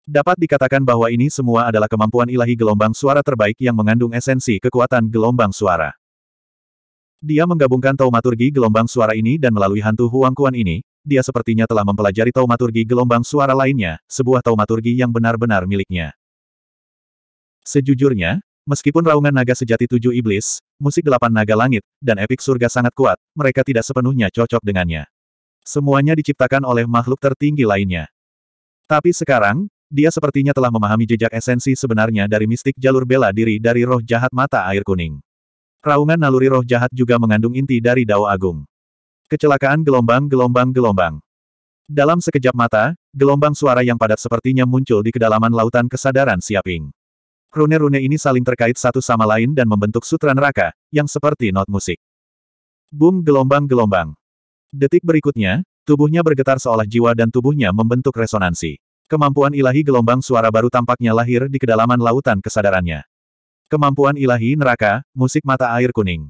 A: Dapat dikatakan bahwa ini semua adalah kemampuan ilahi gelombang suara terbaik yang mengandung esensi kekuatan gelombang suara. Dia menggabungkan taumaturgi gelombang suara ini dan melalui hantu Huang Kuan ini, dia sepertinya telah mempelajari taumaturgi gelombang suara lainnya, sebuah taumaturgi yang benar-benar miliknya. Sejujurnya, meskipun raungan naga sejati tujuh iblis, musik delapan naga langit, dan epik surga sangat kuat, mereka tidak sepenuhnya cocok dengannya. Semuanya diciptakan oleh makhluk tertinggi lainnya. Tapi sekarang, dia sepertinya telah memahami jejak esensi sebenarnya dari mistik jalur bela diri dari roh jahat mata air kuning. Raungan naluri roh jahat juga mengandung inti dari Dao Agung. Kecelakaan gelombang-gelombang-gelombang. Dalam sekejap mata, gelombang suara yang padat sepertinya muncul di kedalaman lautan kesadaran Siaping. Rune-rune ini saling terkait satu sama lain dan membentuk sutra neraka, yang seperti not musik. Boom gelombang-gelombang. Detik berikutnya, tubuhnya bergetar seolah jiwa dan tubuhnya membentuk resonansi. Kemampuan ilahi gelombang suara baru tampaknya lahir di kedalaman lautan kesadarannya. Kemampuan ilahi neraka, musik mata air kuning.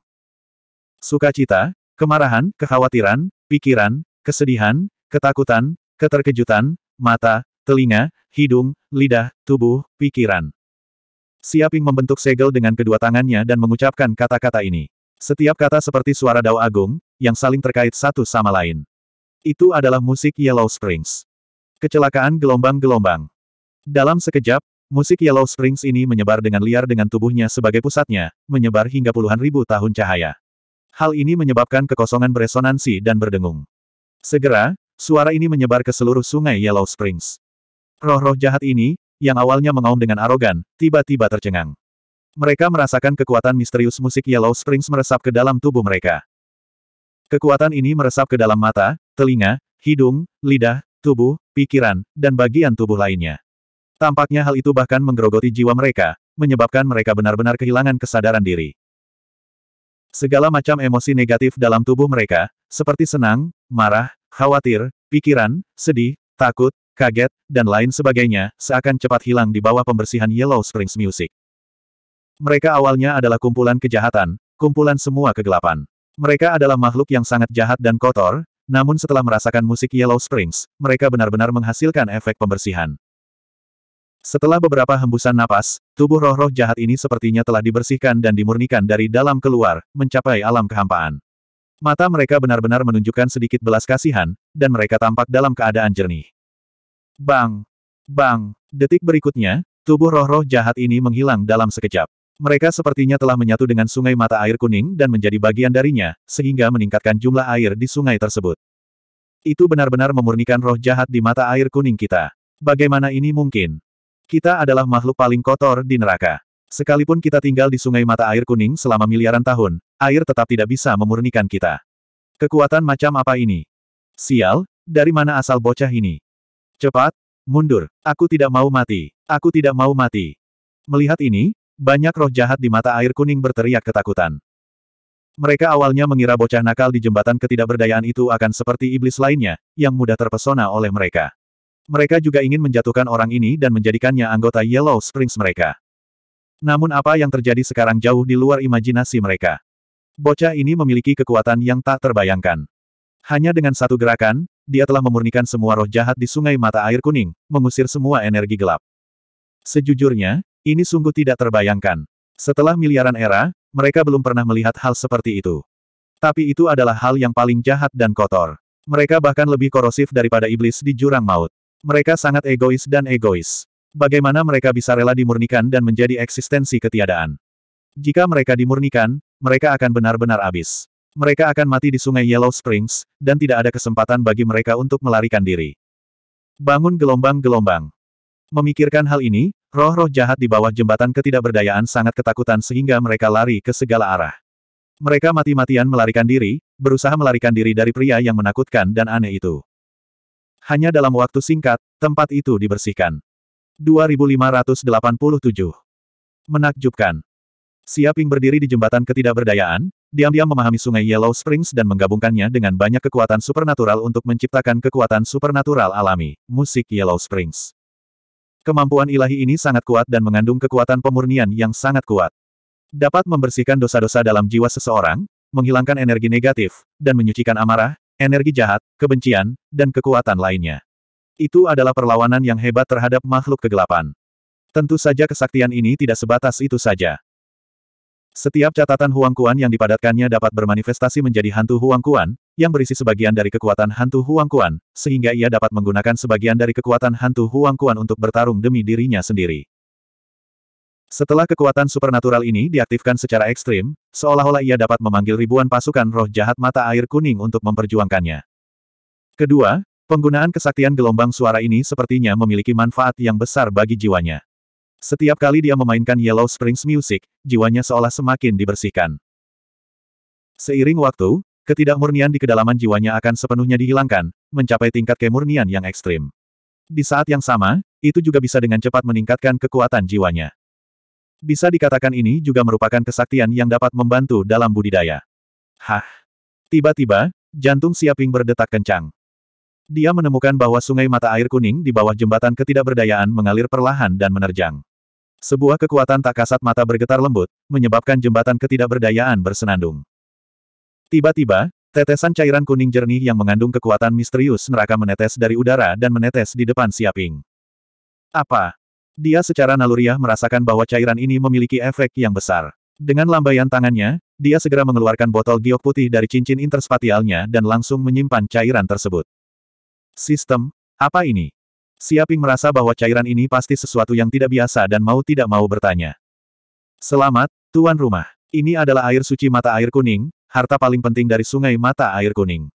A: Sukacita, kemarahan, kekhawatiran, pikiran, kesedihan, ketakutan, keterkejutan, mata, telinga, hidung, lidah, tubuh, pikiran. Siaping membentuk segel dengan kedua tangannya dan mengucapkan kata-kata ini. Setiap kata seperti suara dao agung, yang saling terkait satu sama lain. Itu adalah musik Yellow Springs. Kecelakaan gelombang-gelombang. Dalam sekejap, Musik Yellow Springs ini menyebar dengan liar dengan tubuhnya sebagai pusatnya, menyebar hingga puluhan ribu tahun cahaya. Hal ini menyebabkan kekosongan beresonansi dan berdengung. Segera, suara ini menyebar ke seluruh sungai Yellow Springs. Roh-roh jahat ini, yang awalnya mengaum dengan arogan, tiba-tiba tercengang. Mereka merasakan kekuatan misterius musik Yellow Springs meresap ke dalam tubuh mereka. Kekuatan ini meresap ke dalam mata, telinga, hidung, lidah, tubuh, pikiran, dan bagian tubuh lainnya. Tampaknya hal itu bahkan menggerogoti jiwa mereka, menyebabkan mereka benar-benar kehilangan kesadaran diri. Segala macam emosi negatif dalam tubuh mereka, seperti senang, marah, khawatir, pikiran, sedih, takut, kaget, dan lain sebagainya, seakan cepat hilang di bawah pembersihan Yellow Springs Music. Mereka awalnya adalah kumpulan kejahatan, kumpulan semua kegelapan. Mereka adalah makhluk yang sangat jahat dan kotor, namun setelah merasakan musik Yellow Springs, mereka benar-benar menghasilkan efek pembersihan. Setelah beberapa hembusan napas, tubuh roh-roh jahat ini sepertinya telah dibersihkan dan dimurnikan dari dalam keluar, mencapai alam kehampaan. Mata mereka benar-benar menunjukkan sedikit belas kasihan, dan mereka tampak dalam keadaan jernih. Bang! Bang! Detik berikutnya, tubuh roh-roh jahat ini menghilang dalam sekejap. Mereka sepertinya telah menyatu dengan sungai mata air kuning dan menjadi bagian darinya, sehingga meningkatkan jumlah air di sungai tersebut. Itu benar-benar memurnikan roh jahat di mata air kuning kita. Bagaimana ini mungkin? Kita adalah makhluk paling kotor di neraka. Sekalipun kita tinggal di sungai mata air kuning selama miliaran tahun, air tetap tidak bisa memurnikan kita. Kekuatan macam apa ini? Sial, dari mana asal bocah ini? Cepat, mundur. Aku tidak mau mati. Aku tidak mau mati. Melihat ini, banyak roh jahat di mata air kuning berteriak ketakutan. Mereka awalnya mengira bocah nakal di jembatan ketidakberdayaan itu akan seperti iblis lainnya, yang mudah terpesona oleh mereka. Mereka juga ingin menjatuhkan orang ini dan menjadikannya anggota Yellow Springs mereka. Namun apa yang terjadi sekarang jauh di luar imajinasi mereka. Bocah ini memiliki kekuatan yang tak terbayangkan. Hanya dengan satu gerakan, dia telah memurnikan semua roh jahat di sungai mata air kuning, mengusir semua energi gelap. Sejujurnya, ini sungguh tidak terbayangkan. Setelah miliaran era, mereka belum pernah melihat hal seperti itu. Tapi itu adalah hal yang paling jahat dan kotor. Mereka bahkan lebih korosif daripada iblis di jurang maut. Mereka sangat egois dan egois. Bagaimana mereka bisa rela dimurnikan dan menjadi eksistensi ketiadaan? Jika mereka dimurnikan, mereka akan benar-benar habis. Mereka akan mati di sungai Yellow Springs, dan tidak ada kesempatan bagi mereka untuk melarikan diri. Bangun gelombang-gelombang. Memikirkan hal ini, roh-roh jahat di bawah jembatan ketidakberdayaan sangat ketakutan sehingga mereka lari ke segala arah. Mereka mati-matian melarikan diri, berusaha melarikan diri dari pria yang menakutkan dan aneh itu. Hanya dalam waktu singkat, tempat itu dibersihkan. 2587. Menakjubkan. Siaping berdiri di jembatan ketidakberdayaan, diam-diam memahami sungai Yellow Springs dan menggabungkannya dengan banyak kekuatan supernatural untuk menciptakan kekuatan supernatural alami, musik Yellow Springs. Kemampuan ilahi ini sangat kuat dan mengandung kekuatan pemurnian yang sangat kuat. Dapat membersihkan dosa-dosa dalam jiwa seseorang, menghilangkan energi negatif, dan menyucikan amarah, energi jahat, kebencian, dan kekuatan lainnya. Itu adalah perlawanan yang hebat terhadap makhluk kegelapan. Tentu saja kesaktian ini tidak sebatas itu saja. Setiap catatan Huang Kuan yang dipadatkannya dapat bermanifestasi menjadi hantu Huang Kuan, yang berisi sebagian dari kekuatan hantu Huang Kuan, sehingga ia dapat menggunakan sebagian dari kekuatan hantu Huang Kuan untuk bertarung demi dirinya sendiri. Setelah kekuatan supernatural ini diaktifkan secara ekstrim, seolah-olah ia dapat memanggil ribuan pasukan roh jahat mata air kuning untuk memperjuangkannya. Kedua, penggunaan kesaktian gelombang suara ini sepertinya memiliki manfaat yang besar bagi jiwanya. Setiap kali dia memainkan Yellow Springs Music, jiwanya seolah semakin dibersihkan. Seiring waktu, ketidakmurnian di kedalaman jiwanya akan sepenuhnya dihilangkan, mencapai tingkat kemurnian yang ekstrim. Di saat yang sama, itu juga bisa dengan cepat meningkatkan kekuatan jiwanya. Bisa dikatakan ini juga merupakan kesaktian yang dapat membantu dalam budidaya. Hah! Tiba-tiba, jantung Siaping berdetak kencang. Dia menemukan bahwa sungai mata air kuning di bawah jembatan ketidakberdayaan mengalir perlahan dan menerjang. Sebuah kekuatan tak kasat mata bergetar lembut, menyebabkan jembatan ketidakberdayaan bersenandung. Tiba-tiba, tetesan cairan kuning jernih yang mengandung kekuatan misterius neraka menetes dari udara dan menetes di depan Siaping. Apa? Dia secara naluriah merasakan bahwa cairan ini memiliki efek yang besar. Dengan lambaian tangannya, dia segera mengeluarkan botol giok putih dari cincin interspatialnya dan langsung menyimpan cairan tersebut. Sistem, apa ini? Siaping merasa bahwa cairan ini pasti sesuatu yang tidak biasa dan mau tidak mau bertanya. Selamat, Tuan Rumah. Ini adalah air suci mata air kuning, harta paling penting dari sungai mata air kuning.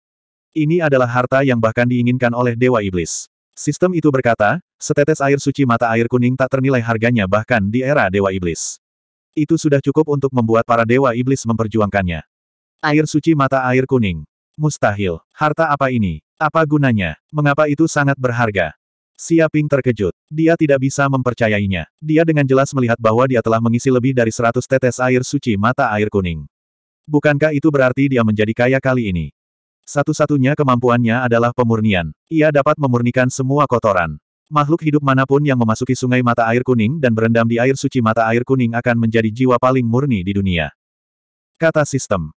A: Ini adalah harta yang bahkan diinginkan oleh Dewa Iblis. Sistem itu berkata, setetes air suci mata air kuning tak ternilai harganya bahkan di era Dewa Iblis. Itu sudah cukup untuk membuat para Dewa Iblis memperjuangkannya. Air suci mata air kuning. Mustahil. Harta apa ini? Apa gunanya? Mengapa itu sangat berharga? Siaping terkejut. Dia tidak bisa mempercayainya. Dia dengan jelas melihat bahwa dia telah mengisi lebih dari 100 tetes air suci mata air kuning. Bukankah itu berarti dia menjadi kaya kali ini? Satu-satunya kemampuannya adalah pemurnian. Ia dapat memurnikan semua kotoran. Makhluk hidup manapun yang memasuki sungai mata air kuning dan berendam di air suci mata air kuning akan menjadi jiwa paling murni di dunia. Kata sistem.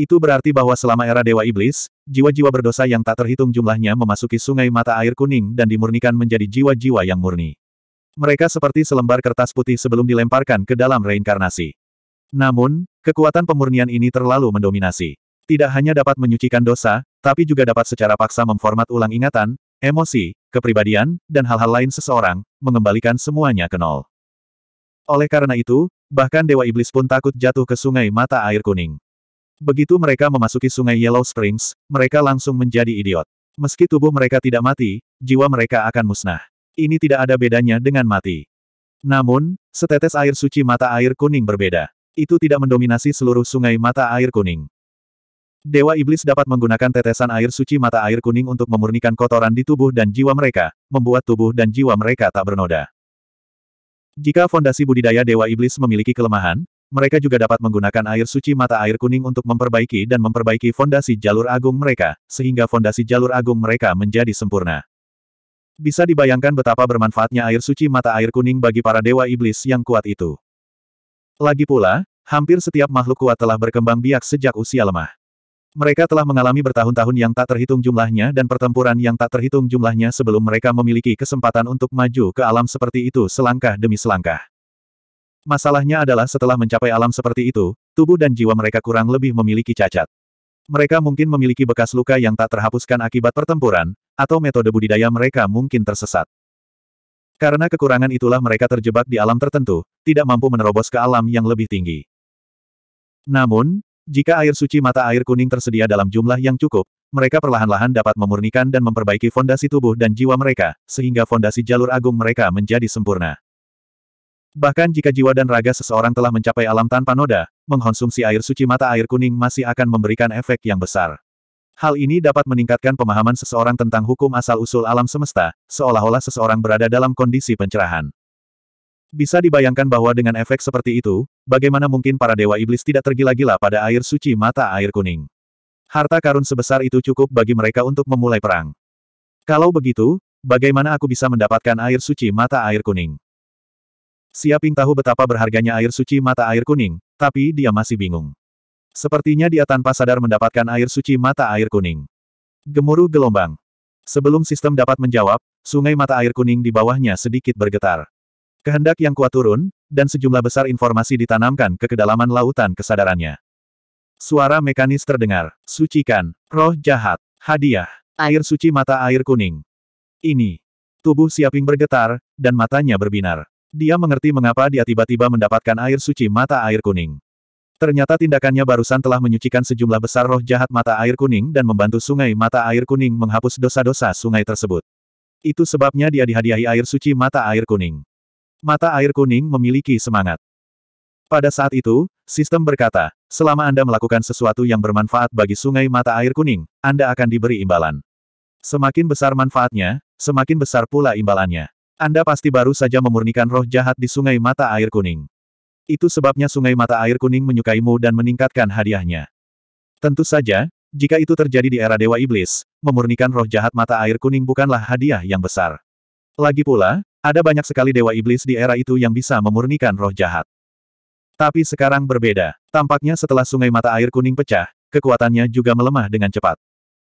A: Itu berarti bahwa selama era Dewa Iblis, jiwa-jiwa berdosa yang tak terhitung jumlahnya memasuki sungai mata air kuning dan dimurnikan menjadi jiwa-jiwa yang murni. Mereka seperti selembar kertas putih sebelum dilemparkan ke dalam reinkarnasi. Namun, kekuatan pemurnian ini terlalu mendominasi. Tidak hanya dapat menyucikan dosa, tapi juga dapat secara paksa memformat ulang ingatan, emosi, kepribadian, dan hal-hal lain seseorang, mengembalikan semuanya ke nol. Oleh karena itu, bahkan Dewa Iblis pun takut jatuh ke sungai mata air kuning. Begitu mereka memasuki sungai Yellow Springs, mereka langsung menjadi idiot. Meski tubuh mereka tidak mati, jiwa mereka akan musnah. Ini tidak ada bedanya dengan mati. Namun, setetes air suci mata air kuning berbeda. Itu tidak mendominasi seluruh sungai mata air kuning. Dewa Iblis dapat menggunakan tetesan air suci mata air kuning untuk memurnikan kotoran di tubuh dan jiwa mereka, membuat tubuh dan jiwa mereka tak bernoda. Jika fondasi budidaya Dewa Iblis memiliki kelemahan, mereka juga dapat menggunakan air suci mata air kuning untuk memperbaiki dan memperbaiki fondasi jalur agung mereka, sehingga fondasi jalur agung mereka menjadi sempurna. Bisa dibayangkan betapa bermanfaatnya air suci mata air kuning bagi para dewa iblis yang kuat itu. Lagi pula, hampir setiap makhluk kuat telah berkembang biak sejak usia lemah. Mereka telah mengalami bertahun-tahun yang tak terhitung jumlahnya dan pertempuran yang tak terhitung jumlahnya sebelum mereka memiliki kesempatan untuk maju ke alam seperti itu selangkah demi selangkah. Masalahnya adalah setelah mencapai alam seperti itu, tubuh dan jiwa mereka kurang lebih memiliki cacat. Mereka mungkin memiliki bekas luka yang tak terhapuskan akibat pertempuran, atau metode budidaya mereka mungkin tersesat. Karena kekurangan itulah mereka terjebak di alam tertentu, tidak mampu menerobos ke alam yang lebih tinggi. Namun, jika air suci mata air kuning tersedia dalam jumlah yang cukup, mereka perlahan-lahan dapat memurnikan dan memperbaiki fondasi tubuh dan jiwa mereka, sehingga fondasi jalur agung mereka menjadi sempurna. Bahkan jika jiwa dan raga seseorang telah mencapai alam tanpa noda, mengkonsumsi air suci mata air kuning masih akan memberikan efek yang besar. Hal ini dapat meningkatkan pemahaman seseorang tentang hukum asal-usul alam semesta, seolah-olah seseorang berada dalam kondisi pencerahan. Bisa dibayangkan bahwa dengan efek seperti itu, bagaimana mungkin para dewa iblis tidak tergila-gila pada air suci mata air kuning. Harta karun sebesar itu cukup bagi mereka untuk memulai perang. Kalau begitu, bagaimana aku bisa mendapatkan air suci mata air kuning? Siaping tahu betapa berharganya air suci mata air kuning, tapi dia masih bingung. Sepertinya dia tanpa sadar mendapatkan air suci mata air kuning. Gemuruh gelombang. Sebelum sistem dapat menjawab, sungai mata air kuning di bawahnya sedikit bergetar. Kehendak yang kuat turun, dan sejumlah besar informasi ditanamkan ke kedalaman lautan kesadarannya. Suara mekanis terdengar. Sucikan. Roh jahat. Hadiah. Air suci mata air kuning. Ini. Tubuh Siaping bergetar, dan matanya berbinar. Dia mengerti mengapa dia tiba-tiba mendapatkan air suci mata air kuning. Ternyata tindakannya barusan telah menyucikan sejumlah besar roh jahat mata air kuning dan membantu sungai mata air kuning menghapus dosa-dosa sungai tersebut. Itu sebabnya dia dihadiahi air suci mata air kuning. Mata air kuning memiliki semangat. Pada saat itu, sistem berkata, selama Anda melakukan sesuatu yang bermanfaat bagi sungai mata air kuning, Anda akan diberi imbalan. Semakin besar manfaatnya, semakin besar pula imbalannya. Anda pasti baru saja memurnikan roh jahat di sungai mata air kuning. Itu sebabnya sungai mata air kuning menyukaimu dan meningkatkan hadiahnya. Tentu saja, jika itu terjadi di era Dewa Iblis, memurnikan roh jahat mata air kuning bukanlah hadiah yang besar. Lagi pula, ada banyak sekali dewa iblis di era itu yang bisa memurnikan roh jahat. Tapi sekarang berbeda. Tampaknya setelah sungai mata air kuning pecah, kekuatannya juga melemah dengan cepat.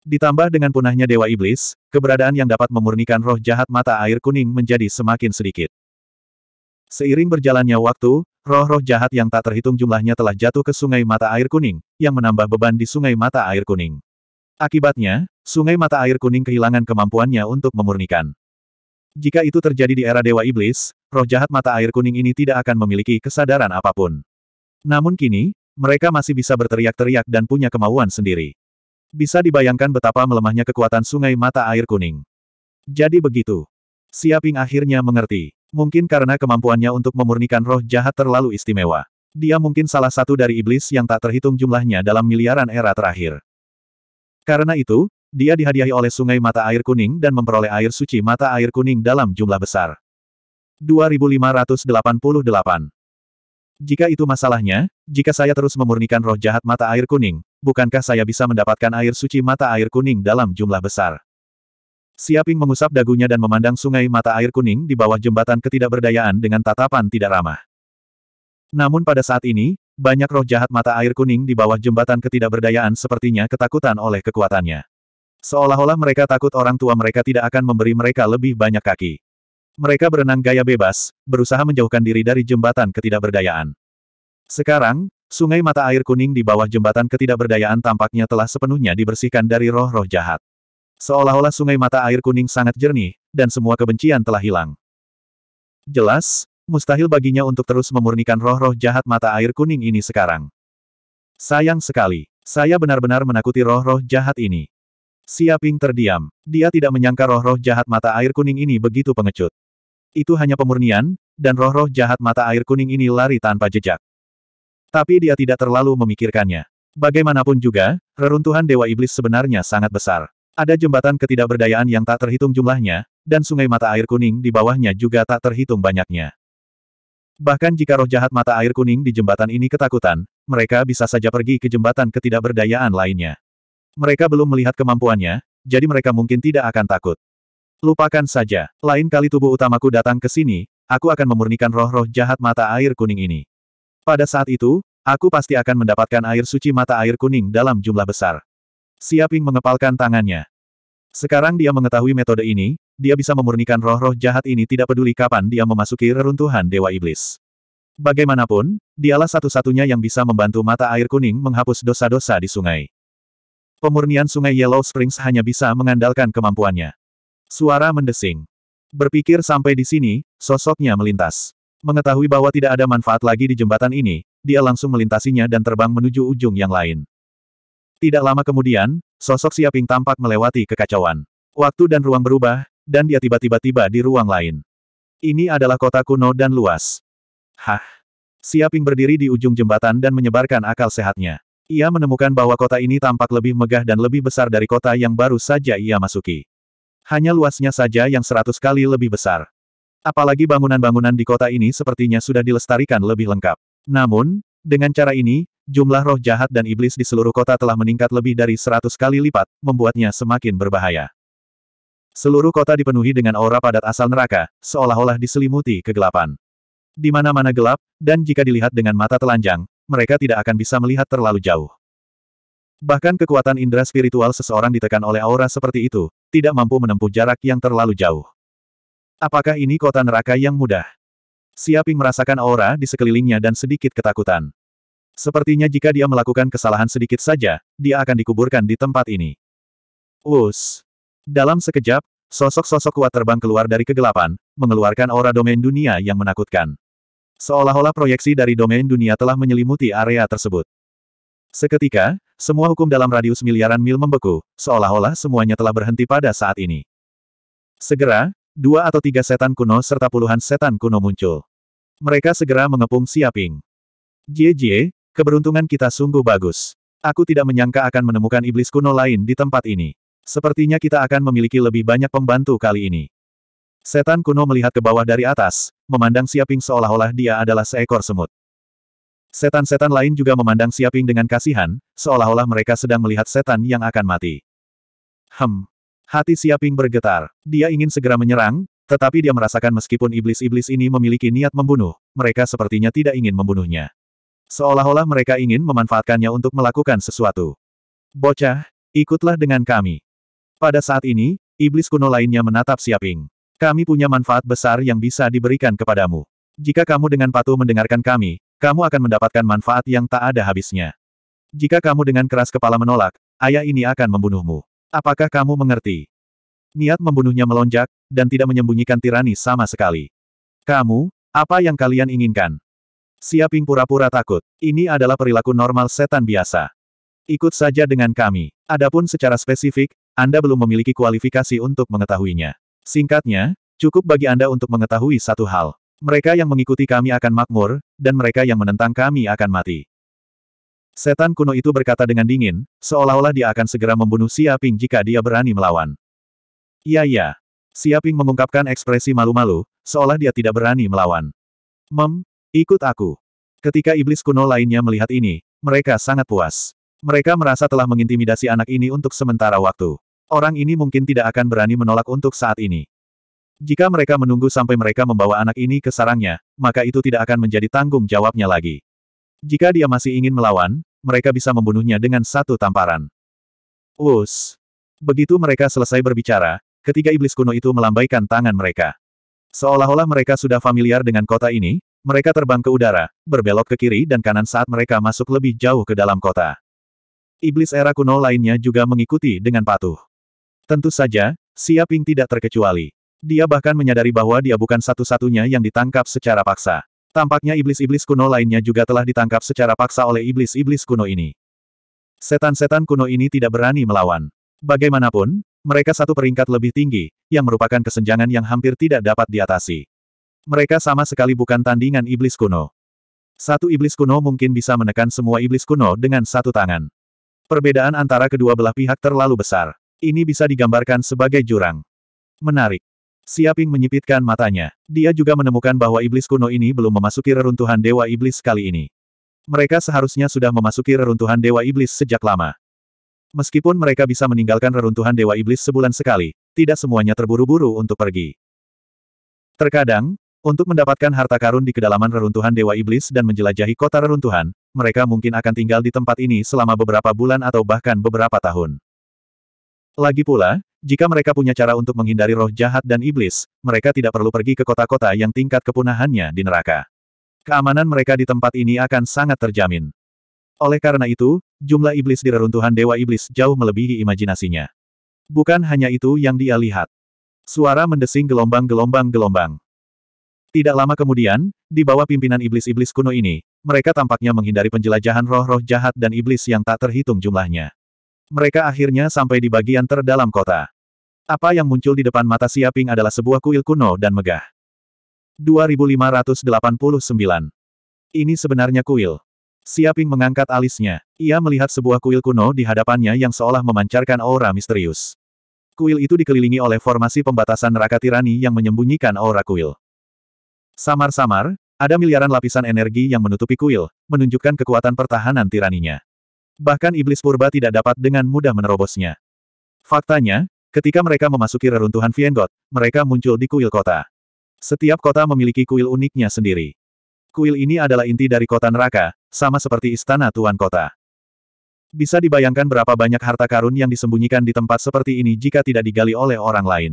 A: Ditambah dengan punahnya dewa iblis, keberadaan yang dapat memurnikan roh jahat mata air kuning menjadi semakin sedikit. Seiring berjalannya waktu, roh-roh jahat yang tak terhitung jumlahnya telah jatuh ke sungai mata air kuning, yang menambah beban di sungai mata air kuning. Akibatnya, sungai mata air kuning kehilangan kemampuannya untuk memurnikan. Jika itu terjadi di era Dewa Iblis, roh jahat mata air kuning ini tidak akan memiliki kesadaran apapun. Namun kini, mereka masih bisa berteriak-teriak dan punya kemauan sendiri. Bisa dibayangkan betapa melemahnya kekuatan sungai mata air kuning. Jadi begitu. Siaping akhirnya mengerti. Mungkin karena kemampuannya untuk memurnikan roh jahat terlalu istimewa. Dia mungkin salah satu dari iblis yang tak terhitung jumlahnya dalam miliaran era terakhir. Karena itu, dia dihadiahi oleh Sungai Mata Air Kuning dan memperoleh air suci Mata Air Kuning dalam jumlah besar. 2588 Jika itu masalahnya, jika saya terus memurnikan roh jahat Mata Air Kuning, bukankah saya bisa mendapatkan air suci Mata Air Kuning dalam jumlah besar? Siaping mengusap dagunya dan memandang sungai mata air kuning di bawah jembatan ketidakberdayaan dengan tatapan tidak ramah. Namun pada saat ini, banyak roh jahat mata air kuning di bawah jembatan ketidakberdayaan sepertinya ketakutan oleh kekuatannya. Seolah-olah mereka takut orang tua mereka tidak akan memberi mereka lebih banyak kaki. Mereka berenang gaya bebas, berusaha menjauhkan diri dari jembatan ketidakberdayaan. Sekarang, sungai mata air kuning di bawah jembatan ketidakberdayaan tampaknya telah sepenuhnya dibersihkan dari roh-roh jahat. Seolah-olah sungai mata air kuning sangat jernih, dan semua kebencian telah hilang. Jelas, mustahil baginya untuk terus memurnikan roh-roh jahat mata air kuning ini sekarang. Sayang sekali, saya benar-benar menakuti roh-roh jahat ini. Siaping terdiam. Dia tidak menyangka roh-roh jahat mata air kuning ini begitu pengecut. Itu hanya pemurnian, dan roh-roh jahat mata air kuning ini lari tanpa jejak. Tapi dia tidak terlalu memikirkannya. Bagaimanapun juga, reruntuhan Dewa Iblis sebenarnya sangat besar. Ada jembatan ketidakberdayaan yang tak terhitung jumlahnya, dan sungai mata air kuning di bawahnya juga tak terhitung banyaknya. Bahkan jika roh jahat mata air kuning di jembatan ini ketakutan, mereka bisa saja pergi ke jembatan ketidakberdayaan lainnya. Mereka belum melihat kemampuannya, jadi mereka mungkin tidak akan takut. Lupakan saja, lain kali tubuh utamaku datang ke sini, aku akan memurnikan roh-roh jahat mata air kuning ini. Pada saat itu, aku pasti akan mendapatkan air suci mata air kuning dalam jumlah besar. Siaping mengepalkan tangannya. Sekarang dia mengetahui metode ini, dia bisa memurnikan roh-roh jahat ini tidak peduli kapan dia memasuki reruntuhan Dewa Iblis. Bagaimanapun, dialah satu-satunya yang bisa membantu mata air kuning menghapus dosa-dosa di sungai. Pemurnian sungai Yellow Springs hanya bisa mengandalkan kemampuannya. Suara mendesing. Berpikir sampai di sini, sosoknya melintas. Mengetahui bahwa tidak ada manfaat lagi di jembatan ini, dia langsung melintasinya dan terbang menuju ujung yang lain. Tidak lama kemudian, sosok Siaping tampak melewati kekacauan. Waktu dan ruang berubah, dan dia tiba-tiba tiba di ruang lain. Ini adalah kota kuno dan luas. Hah? Siaping berdiri di ujung jembatan dan menyebarkan akal sehatnya. Ia menemukan bahwa kota ini tampak lebih megah dan lebih besar dari kota yang baru saja ia masuki. Hanya luasnya saja yang seratus kali lebih besar. Apalagi bangunan-bangunan di kota ini sepertinya sudah dilestarikan lebih lengkap. Namun, dengan cara ini, jumlah roh jahat dan iblis di seluruh kota telah meningkat lebih dari seratus kali lipat, membuatnya semakin berbahaya. Seluruh kota dipenuhi dengan aura padat asal neraka, seolah-olah diselimuti kegelapan. Di mana-mana gelap, dan jika dilihat dengan mata telanjang, mereka tidak akan bisa melihat terlalu jauh. Bahkan kekuatan indera spiritual seseorang ditekan oleh aura seperti itu, tidak mampu menempuh jarak yang terlalu jauh. Apakah ini kota neraka yang mudah? Siaping merasakan aura di sekelilingnya dan sedikit ketakutan. Sepertinya jika dia melakukan kesalahan sedikit saja, dia akan dikuburkan di tempat ini. Us. Dalam sekejap, sosok-sosok kuat terbang keluar dari kegelapan, mengeluarkan aura domain dunia yang menakutkan. Seolah-olah proyeksi dari domain dunia telah menyelimuti area tersebut. Seketika, semua hukum dalam radius miliaran mil membeku, seolah-olah semuanya telah berhenti pada saat ini. Segera, dua atau tiga setan kuno serta puluhan setan kuno muncul. Mereka segera mengepung Siaping. Jie Jie, keberuntungan kita sungguh bagus. Aku tidak menyangka akan menemukan iblis kuno lain di tempat ini. Sepertinya kita akan memiliki lebih banyak pembantu kali ini. Setan kuno melihat ke bawah dari atas, memandang Siaping seolah-olah dia adalah seekor semut. Setan-setan lain juga memandang Siaping dengan kasihan, seolah-olah mereka sedang melihat setan yang akan mati. Hem. Hati Siaping bergetar. Dia ingin segera menyerang, tetapi dia merasakan meskipun iblis-iblis ini memiliki niat membunuh, mereka sepertinya tidak ingin membunuhnya. Seolah-olah mereka ingin memanfaatkannya untuk melakukan sesuatu. Bocah, ikutlah dengan kami. Pada saat ini, iblis kuno lainnya menatap Siaping. Kami punya manfaat besar yang bisa diberikan kepadamu. Jika kamu dengan patuh mendengarkan kami, kamu akan mendapatkan manfaat yang tak ada habisnya. Jika kamu dengan keras kepala menolak, ayah ini akan membunuhmu. Apakah kamu mengerti? Niat membunuhnya melonjak, dan tidak menyembunyikan tirani sama sekali. Kamu, apa yang kalian inginkan? Siaping pura-pura takut. Ini adalah perilaku normal setan biasa. Ikut saja dengan kami. Adapun secara spesifik, Anda belum memiliki kualifikasi untuk mengetahuinya. Singkatnya, cukup bagi Anda untuk mengetahui satu hal. Mereka yang mengikuti kami akan makmur, dan mereka yang menentang kami akan mati. Setan kuno itu berkata dengan dingin, seolah-olah dia akan segera membunuh Siaping jika dia berani melawan. Iya iya. Siaping mengungkapkan ekspresi malu-malu, seolah dia tidak berani melawan. Mem, ikut aku. Ketika iblis kuno lainnya melihat ini, mereka sangat puas. Mereka merasa telah mengintimidasi anak ini untuk sementara waktu. Orang ini mungkin tidak akan berani menolak untuk saat ini. Jika mereka menunggu sampai mereka membawa anak ini ke sarangnya, maka itu tidak akan menjadi tanggung jawabnya lagi. Jika dia masih ingin melawan, mereka bisa membunuhnya dengan satu tamparan. Us. Begitu mereka selesai berbicara, ketiga iblis kuno itu melambaikan tangan mereka. Seolah-olah mereka sudah familiar dengan kota ini, mereka terbang ke udara, berbelok ke kiri dan kanan saat mereka masuk lebih jauh ke dalam kota. Iblis era kuno lainnya juga mengikuti dengan patuh. Tentu saja, Siaping tidak terkecuali. Dia bahkan menyadari bahwa dia bukan satu-satunya yang ditangkap secara paksa. Tampaknya iblis-iblis kuno lainnya juga telah ditangkap secara paksa oleh iblis-iblis kuno ini. Setan-setan kuno ini tidak berani melawan. Bagaimanapun, mereka satu peringkat lebih tinggi, yang merupakan kesenjangan yang hampir tidak dapat diatasi. Mereka sama sekali bukan tandingan iblis kuno. Satu iblis kuno mungkin bisa menekan semua iblis kuno dengan satu tangan. Perbedaan antara kedua belah pihak terlalu besar. Ini bisa digambarkan sebagai jurang. Menarik. Siaping menyipitkan matanya. Dia juga menemukan bahwa iblis kuno ini belum memasuki reruntuhan Dewa Iblis kali ini. Mereka seharusnya sudah memasuki reruntuhan Dewa Iblis sejak lama. Meskipun mereka bisa meninggalkan reruntuhan Dewa Iblis sebulan sekali, tidak semuanya terburu-buru untuk pergi. Terkadang, untuk mendapatkan harta karun di kedalaman reruntuhan Dewa Iblis dan menjelajahi kota reruntuhan, mereka mungkin akan tinggal di tempat ini selama beberapa bulan atau bahkan beberapa tahun. Lagi pula, jika mereka punya cara untuk menghindari roh jahat dan iblis, mereka tidak perlu pergi ke kota-kota yang tingkat kepunahannya di neraka. Keamanan mereka di tempat ini akan sangat terjamin. Oleh karena itu, jumlah iblis di reruntuhan Dewa Iblis jauh melebihi imajinasinya. Bukan hanya itu yang dia lihat. Suara mendesing gelombang-gelombang-gelombang. Tidak lama kemudian, di bawah pimpinan iblis-iblis kuno ini, mereka tampaknya menghindari penjelajahan roh-roh jahat dan iblis yang tak terhitung jumlahnya. Mereka akhirnya sampai di bagian terdalam kota. Apa yang muncul di depan mata Siaping adalah sebuah kuil kuno dan megah. 2589. Ini sebenarnya kuil. Siaping mengangkat alisnya. Ia melihat sebuah kuil kuno di hadapannya yang seolah memancarkan aura misterius. Kuil itu dikelilingi oleh formasi pembatasan neraka tirani yang menyembunyikan aura kuil. Samar-samar, ada miliaran lapisan energi yang menutupi kuil, menunjukkan kekuatan pertahanan tiraninya. Bahkan iblis purba tidak dapat dengan mudah menerobosnya. Faktanya, ketika mereka memasuki reruntuhan Viengot, mereka muncul di kuil kota. Setiap kota memiliki kuil uniknya sendiri. Kuil ini adalah inti dari kota neraka, sama seperti istana tuan kota. Bisa dibayangkan berapa banyak harta karun yang disembunyikan di tempat seperti ini jika tidak digali oleh orang lain.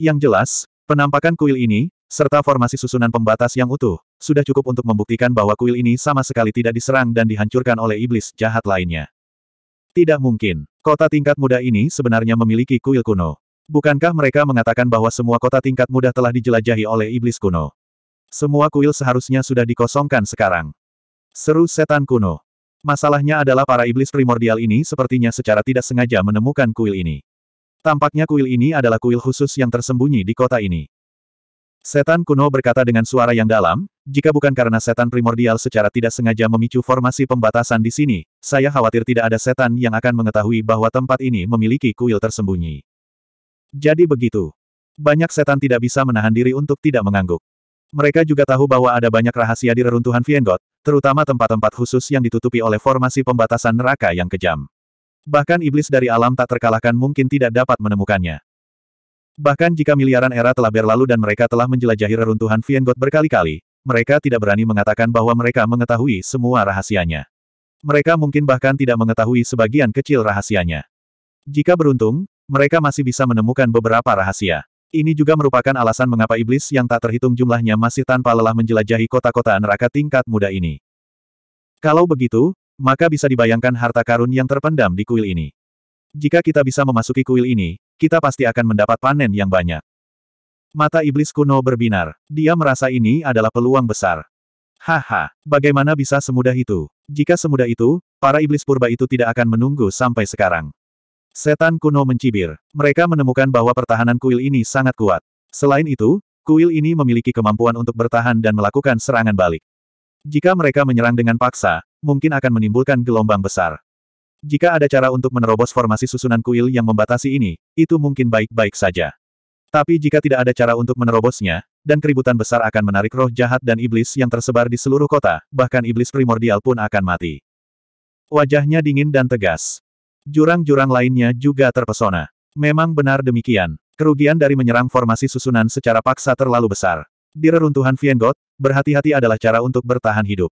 A: Yang jelas, penampakan kuil ini, serta formasi susunan pembatas yang utuh, sudah cukup untuk membuktikan bahwa kuil ini sama sekali tidak diserang dan dihancurkan oleh iblis jahat lainnya. Tidak mungkin. Kota tingkat muda ini sebenarnya memiliki kuil kuno. Bukankah mereka mengatakan bahwa semua kota tingkat muda telah dijelajahi oleh iblis kuno? Semua kuil seharusnya sudah dikosongkan sekarang. Seru setan kuno. Masalahnya adalah para iblis primordial ini sepertinya secara tidak sengaja menemukan kuil ini. Tampaknya kuil ini adalah kuil khusus yang tersembunyi di kota ini. Setan kuno berkata dengan suara yang dalam, jika bukan karena setan primordial secara tidak sengaja memicu formasi pembatasan di sini, saya khawatir tidak ada setan yang akan mengetahui bahwa tempat ini memiliki kuil tersembunyi. Jadi begitu. Banyak setan tidak bisa menahan diri untuk tidak mengangguk. Mereka juga tahu bahwa ada banyak rahasia di reruntuhan Viengot, terutama tempat-tempat khusus yang ditutupi oleh formasi pembatasan neraka yang kejam. Bahkan iblis dari alam tak terkalahkan mungkin tidak dapat menemukannya. Bahkan jika miliaran era telah berlalu dan mereka telah menjelajahi reruntuhan Viengot berkali-kali, mereka tidak berani mengatakan bahwa mereka mengetahui semua rahasianya. Mereka mungkin bahkan tidak mengetahui sebagian kecil rahasianya. Jika beruntung, mereka masih bisa menemukan beberapa rahasia. Ini juga merupakan alasan mengapa iblis yang tak terhitung jumlahnya masih tanpa lelah menjelajahi kota-kota neraka tingkat muda ini. Kalau begitu, maka bisa dibayangkan harta karun yang terpendam di kuil ini. Jika kita bisa memasuki kuil ini, kita pasti akan mendapat panen yang banyak. Mata iblis kuno berbinar. Dia merasa ini adalah peluang besar. Haha, bagaimana bisa semudah itu? Jika semudah itu, para iblis purba itu tidak akan menunggu sampai sekarang. Setan kuno mencibir. Mereka menemukan bahwa pertahanan kuil ini sangat kuat. Selain itu, kuil ini memiliki kemampuan untuk bertahan dan melakukan serangan balik. Jika mereka menyerang dengan paksa, mungkin akan menimbulkan gelombang besar. Jika ada cara untuk menerobos formasi susunan kuil yang membatasi ini, itu mungkin baik-baik saja. Tapi jika tidak ada cara untuk menerobosnya, dan keributan besar akan menarik roh jahat dan iblis yang tersebar di seluruh kota, bahkan iblis primordial pun akan mati. Wajahnya dingin dan tegas. Jurang-jurang lainnya juga terpesona. Memang benar demikian. Kerugian dari menyerang formasi susunan secara paksa terlalu besar. Di reruntuhan Viengot, berhati-hati adalah cara untuk bertahan hidup.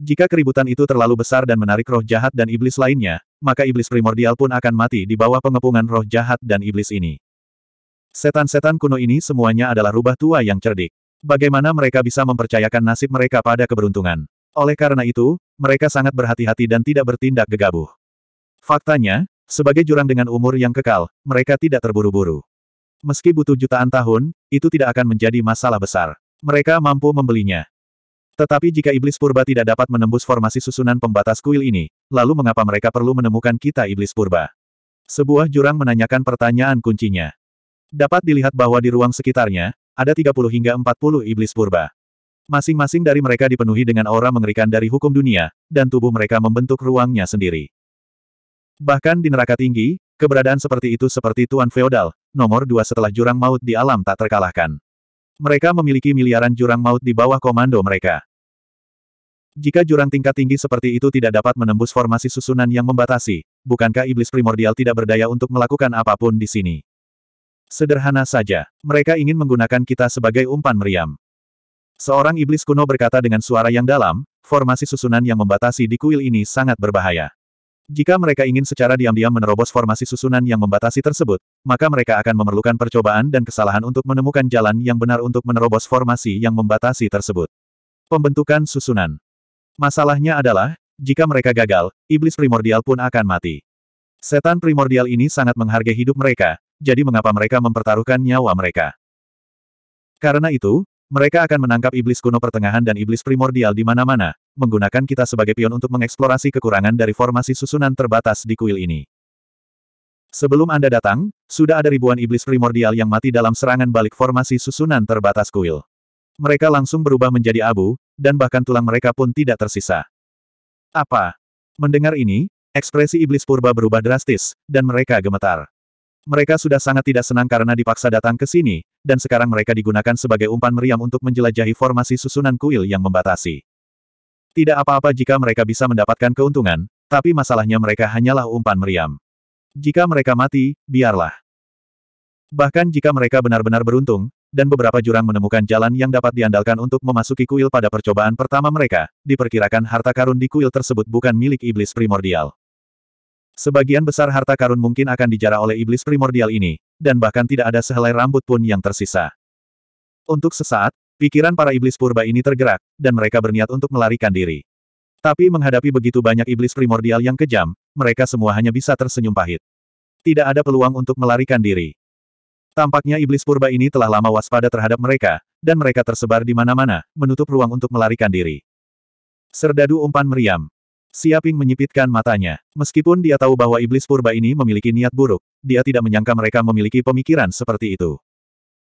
A: Jika keributan itu terlalu besar dan menarik roh jahat dan iblis lainnya, maka iblis primordial pun akan mati di bawah pengepungan roh jahat dan iblis ini. Setan-setan kuno ini semuanya adalah rubah tua yang cerdik. Bagaimana mereka bisa mempercayakan nasib mereka pada keberuntungan? Oleh karena itu, mereka sangat berhati-hati dan tidak bertindak gegabah. Faktanya, sebagai jurang dengan umur yang kekal, mereka tidak terburu-buru. Meski butuh jutaan tahun, itu tidak akan menjadi masalah besar. Mereka mampu membelinya. Tetapi jika iblis purba tidak dapat menembus formasi susunan pembatas kuil ini, lalu mengapa mereka perlu menemukan kita iblis purba? Sebuah jurang menanyakan pertanyaan kuncinya. Dapat dilihat bahwa di ruang sekitarnya, ada 30 hingga 40 iblis purba. Masing-masing dari mereka dipenuhi dengan aura mengerikan dari hukum dunia, dan tubuh mereka membentuk ruangnya sendiri. Bahkan di neraka tinggi, keberadaan seperti itu seperti tuan feodal, nomor dua setelah jurang maut di alam tak terkalahkan. Mereka memiliki miliaran jurang maut di bawah komando mereka. Jika jurang tingkat tinggi seperti itu tidak dapat menembus formasi susunan yang membatasi, bukankah iblis primordial tidak berdaya untuk melakukan apapun di sini? Sederhana saja, mereka ingin menggunakan kita sebagai umpan meriam. Seorang iblis kuno berkata dengan suara yang dalam, formasi susunan yang membatasi di kuil ini sangat berbahaya. Jika mereka ingin secara diam-diam menerobos formasi susunan yang membatasi tersebut, maka mereka akan memerlukan percobaan dan kesalahan untuk menemukan jalan yang benar untuk menerobos formasi yang membatasi tersebut. Pembentukan susunan Masalahnya adalah, jika mereka gagal, iblis primordial pun akan mati. Setan primordial ini sangat menghargai hidup mereka, jadi mengapa mereka mempertaruhkan nyawa mereka? Karena itu, mereka akan menangkap iblis kuno pertengahan dan iblis primordial di mana-mana, menggunakan kita sebagai pion untuk mengeksplorasi kekurangan dari formasi susunan terbatas di kuil ini. Sebelum Anda datang, sudah ada ribuan iblis primordial yang mati dalam serangan balik formasi susunan terbatas kuil. Mereka langsung berubah menjadi abu, dan bahkan tulang mereka pun tidak tersisa. Apa? Mendengar ini, ekspresi iblis purba berubah drastis, dan mereka gemetar. Mereka sudah sangat tidak senang karena dipaksa datang ke sini, dan sekarang mereka digunakan sebagai umpan meriam untuk menjelajahi formasi susunan kuil yang membatasi. Tidak apa-apa jika mereka bisa mendapatkan keuntungan, tapi masalahnya mereka hanyalah umpan meriam. Jika mereka mati, biarlah. Bahkan jika mereka benar-benar beruntung, dan beberapa jurang menemukan jalan yang dapat diandalkan untuk memasuki kuil pada percobaan pertama mereka, diperkirakan harta karun di kuil tersebut bukan milik iblis primordial. Sebagian besar harta karun mungkin akan dijara oleh iblis primordial ini, dan bahkan tidak ada sehelai rambut pun yang tersisa. Untuk sesaat, pikiran para iblis purba ini tergerak, dan mereka berniat untuk melarikan diri. Tapi menghadapi begitu banyak iblis primordial yang kejam, mereka semua hanya bisa tersenyum pahit. Tidak ada peluang untuk melarikan diri. Tampaknya iblis purba ini telah lama waspada terhadap mereka, dan mereka tersebar di mana-mana, menutup ruang untuk melarikan diri. Serdadu umpan meriam. Siaping menyipitkan matanya. Meskipun dia tahu bahwa iblis purba ini memiliki niat buruk, dia tidak menyangka mereka memiliki pemikiran seperti itu.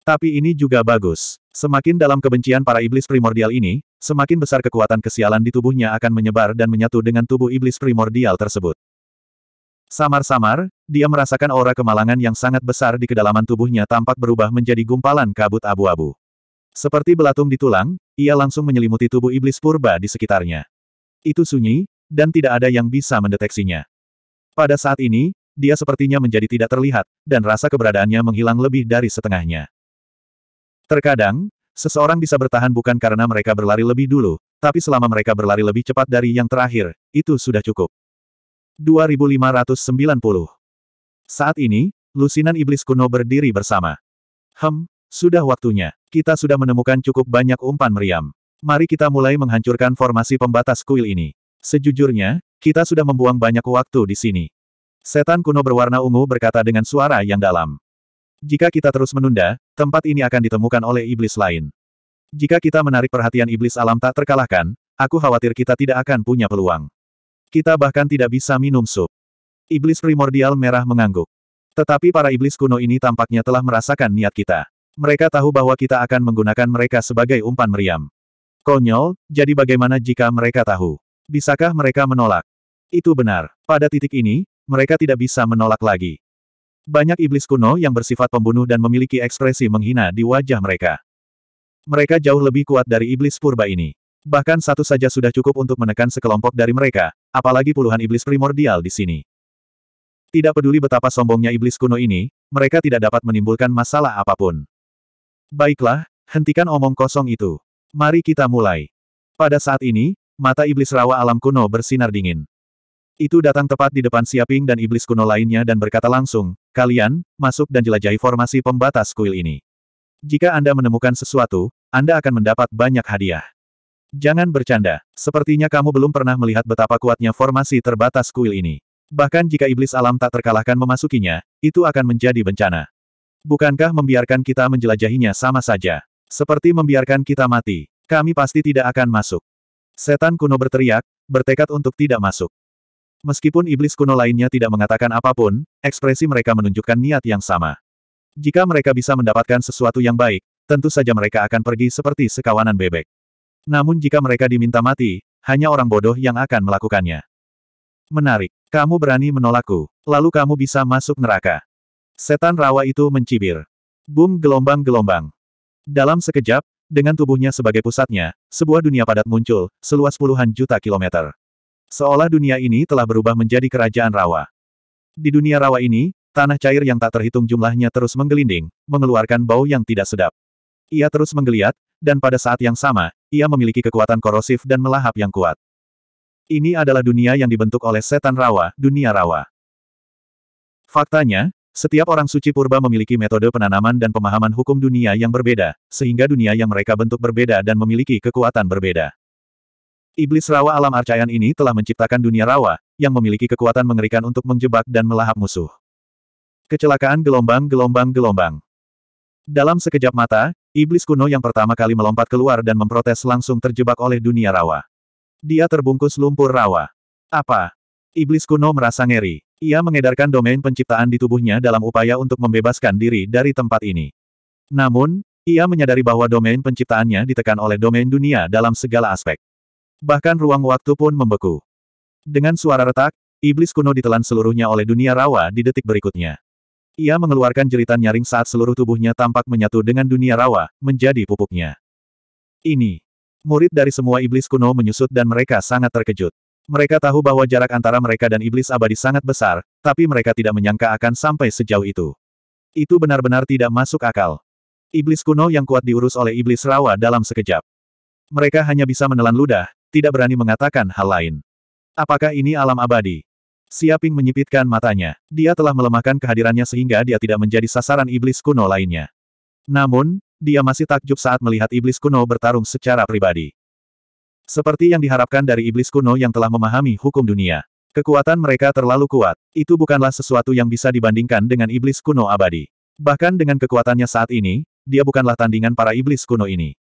A: Tapi ini juga bagus. Semakin dalam kebencian para iblis primordial ini, semakin besar kekuatan kesialan di tubuhnya akan menyebar dan menyatu dengan tubuh iblis primordial tersebut. Samar-samar, dia merasakan aura kemalangan yang sangat besar di kedalaman tubuhnya tampak berubah menjadi gumpalan kabut abu-abu. Seperti belatung di tulang, ia langsung menyelimuti tubuh iblis purba di sekitarnya. Itu sunyi, dan tidak ada yang bisa mendeteksinya. Pada saat ini, dia sepertinya menjadi tidak terlihat, dan rasa keberadaannya menghilang lebih dari setengahnya. Terkadang, seseorang bisa bertahan bukan karena mereka berlari lebih dulu, tapi selama mereka berlari lebih cepat dari yang terakhir, itu sudah cukup. 2590. Saat ini, lusinan iblis kuno berdiri bersama. Hem, sudah waktunya. Kita sudah menemukan cukup banyak umpan meriam. Mari kita mulai menghancurkan formasi pembatas kuil ini. Sejujurnya, kita sudah membuang banyak waktu di sini. Setan kuno berwarna ungu berkata dengan suara yang dalam. Jika kita terus menunda, tempat ini akan ditemukan oleh iblis lain. Jika kita menarik perhatian iblis alam tak terkalahkan, aku khawatir kita tidak akan punya peluang. Kita bahkan tidak bisa minum sup. Iblis primordial merah mengangguk. Tetapi para iblis kuno ini tampaknya telah merasakan niat kita. Mereka tahu bahwa kita akan menggunakan mereka sebagai umpan meriam. Konyol, jadi bagaimana jika mereka tahu? Bisakah mereka menolak? Itu benar. Pada titik ini, mereka tidak bisa menolak lagi. Banyak iblis kuno yang bersifat pembunuh dan memiliki ekspresi menghina di wajah mereka. Mereka jauh lebih kuat dari iblis purba ini. Bahkan satu saja sudah cukup untuk menekan sekelompok dari mereka, apalagi puluhan iblis primordial di sini. Tidak peduli betapa sombongnya iblis kuno ini, mereka tidak dapat menimbulkan masalah apapun. Baiklah, hentikan omong kosong itu. Mari kita mulai. Pada saat ini, mata iblis rawa alam kuno bersinar dingin. Itu datang tepat di depan Siaping dan iblis kuno lainnya dan berkata langsung, kalian, masuk dan jelajahi formasi pembatas kuil ini. Jika Anda menemukan sesuatu, Anda akan mendapat banyak hadiah. Jangan bercanda. Sepertinya kamu belum pernah melihat betapa kuatnya formasi terbatas kuil ini. Bahkan jika iblis alam tak terkalahkan memasukinya, itu akan menjadi bencana. Bukankah membiarkan kita menjelajahinya sama saja? Seperti membiarkan kita mati. Kami pasti tidak akan masuk. Setan kuno berteriak, bertekad untuk tidak masuk. Meskipun iblis kuno lainnya tidak mengatakan apapun, ekspresi mereka menunjukkan niat yang sama. Jika mereka bisa mendapatkan sesuatu yang baik, tentu saja mereka akan pergi seperti sekawanan bebek. Namun jika mereka diminta mati, hanya orang bodoh yang akan melakukannya. Menarik. Kamu berani menolakku. Lalu kamu bisa masuk neraka. Setan rawa itu mencibir. Boom gelombang-gelombang. Dalam sekejap, dengan tubuhnya sebagai pusatnya, sebuah dunia padat muncul, seluas puluhan juta kilometer. Seolah dunia ini telah berubah menjadi kerajaan rawa. Di dunia rawa ini, tanah cair yang tak terhitung jumlahnya terus menggelinding, mengeluarkan bau yang tidak sedap. Ia terus menggeliat, dan pada saat yang sama, ia memiliki kekuatan korosif dan melahap yang kuat. Ini adalah dunia yang dibentuk oleh setan rawa, dunia rawa. Faktanya, setiap orang suci purba memiliki metode penanaman dan pemahaman hukum dunia yang berbeda, sehingga dunia yang mereka bentuk berbeda dan memiliki kekuatan berbeda. Iblis rawa alam arcayan ini telah menciptakan dunia rawa, yang memiliki kekuatan mengerikan untuk menjebak dan melahap musuh. Kecelakaan gelombang-gelombang-gelombang. Dalam sekejap mata, iblis kuno yang pertama kali melompat keluar dan memprotes langsung terjebak oleh dunia rawa. Dia terbungkus lumpur rawa. Apa? Iblis kuno merasa ngeri. Ia mengedarkan domain penciptaan di tubuhnya dalam upaya untuk membebaskan diri dari tempat ini. Namun, ia menyadari bahwa domain penciptaannya ditekan oleh domain dunia dalam segala aspek. Bahkan ruang waktu pun membeku. Dengan suara retak, iblis kuno ditelan seluruhnya oleh dunia rawa di detik berikutnya. Ia mengeluarkan jeritan nyaring saat seluruh tubuhnya tampak menyatu dengan dunia rawa, menjadi pupuknya. Ini. Murid dari semua iblis kuno menyusut dan mereka sangat terkejut. Mereka tahu bahwa jarak antara mereka dan iblis abadi sangat besar, tapi mereka tidak menyangka akan sampai sejauh itu. Itu benar-benar tidak masuk akal. Iblis kuno yang kuat diurus oleh iblis rawa dalam sekejap. Mereka hanya bisa menelan ludah, tidak berani mengatakan hal lain. Apakah ini alam abadi? Siaping menyipitkan matanya. Dia telah melemahkan kehadirannya sehingga dia tidak menjadi sasaran iblis kuno lainnya. Namun, dia masih takjub saat melihat iblis kuno bertarung secara pribadi. Seperti yang diharapkan dari iblis kuno yang telah memahami hukum dunia. Kekuatan mereka terlalu kuat. Itu bukanlah sesuatu yang bisa dibandingkan dengan iblis kuno abadi. Bahkan dengan kekuatannya saat ini, dia bukanlah tandingan para iblis kuno ini.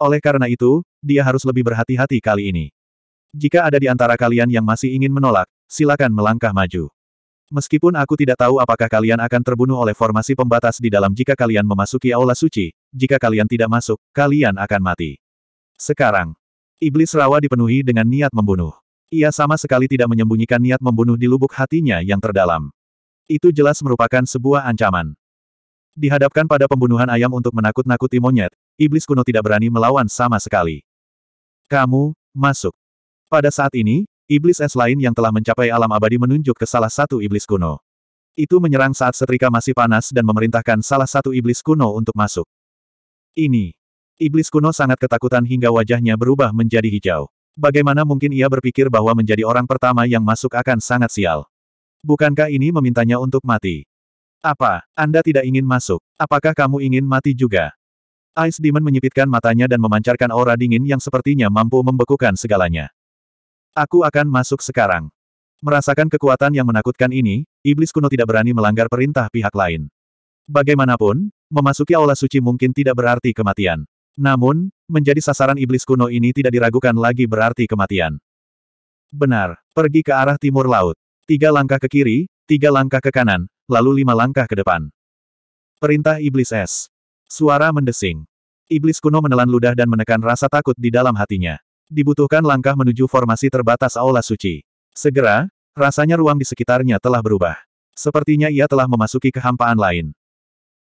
A: Oleh karena itu, dia harus lebih berhati-hati kali ini. Jika ada di antara kalian yang masih ingin menolak, silakan melangkah maju. Meskipun aku tidak tahu apakah kalian akan terbunuh oleh formasi pembatas di dalam jika kalian memasuki aula suci, jika kalian tidak masuk, kalian akan mati. Sekarang, iblis rawa dipenuhi dengan niat membunuh. Ia sama sekali tidak menyembunyikan niat membunuh di lubuk hatinya yang terdalam. Itu jelas merupakan sebuah ancaman. Dihadapkan pada pembunuhan ayam untuk menakut-nakuti monyet, iblis kuno tidak berani melawan sama sekali. Kamu, masuk. Pada saat ini, Iblis es lain yang telah mencapai alam abadi menunjuk ke salah satu iblis kuno. Itu menyerang saat setrika masih panas dan memerintahkan salah satu iblis kuno untuk masuk. Ini. Iblis kuno sangat ketakutan hingga wajahnya berubah menjadi hijau. Bagaimana mungkin ia berpikir bahwa menjadi orang pertama yang masuk akan sangat sial? Bukankah ini memintanya untuk mati? Apa, Anda tidak ingin masuk? Apakah kamu ingin mati juga? Ice Demon menyipitkan matanya dan memancarkan aura dingin yang sepertinya mampu membekukan segalanya. Aku akan masuk sekarang. Merasakan kekuatan yang menakutkan ini, iblis kuno tidak berani melanggar perintah pihak lain. Bagaimanapun, memasuki aula suci mungkin tidak berarti kematian. Namun, menjadi sasaran iblis kuno ini tidak diragukan lagi berarti kematian. Benar, pergi ke arah timur laut. Tiga langkah ke kiri, tiga langkah ke kanan, lalu lima langkah ke depan. Perintah Iblis S. Suara mendesing. Iblis kuno menelan ludah dan menekan rasa takut di dalam hatinya. Dibutuhkan langkah menuju formasi terbatas Aula Suci. Segera, rasanya ruang di sekitarnya telah berubah. Sepertinya ia telah memasuki kehampaan lain.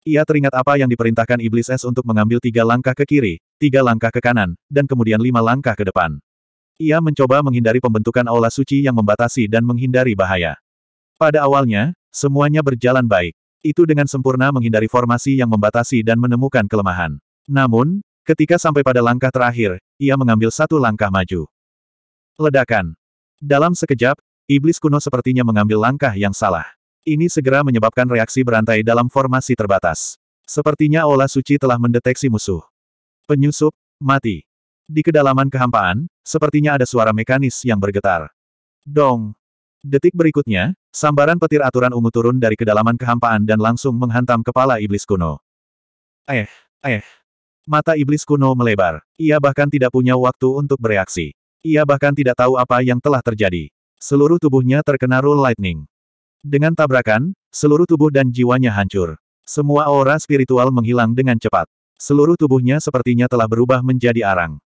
A: Ia teringat apa yang diperintahkan Iblis Es untuk mengambil tiga langkah ke kiri, tiga langkah ke kanan, dan kemudian lima langkah ke depan. Ia mencoba menghindari pembentukan aula suci yang membatasi dan menghindari bahaya. Pada awalnya, semuanya berjalan baik. Itu dengan sempurna menghindari formasi yang membatasi dan menemukan kelemahan. Namun, Ketika sampai pada langkah terakhir, ia mengambil satu langkah maju. Ledakan. Dalam sekejap, iblis kuno sepertinya mengambil langkah yang salah. Ini segera menyebabkan reaksi berantai dalam formasi terbatas. Sepertinya Ola Suci telah mendeteksi musuh. Penyusup, mati. Di kedalaman kehampaan, sepertinya ada suara mekanis yang bergetar. Dong. Detik berikutnya, sambaran petir aturan ungu turun dari kedalaman kehampaan dan langsung menghantam kepala iblis kuno. Eh, eh, Mata iblis kuno melebar. Ia bahkan tidak punya waktu untuk bereaksi. Ia bahkan tidak tahu apa yang telah terjadi. Seluruh tubuhnya terkena rule lightning. Dengan tabrakan, seluruh tubuh dan jiwanya hancur. Semua aura spiritual menghilang dengan cepat. Seluruh tubuhnya sepertinya telah berubah menjadi arang.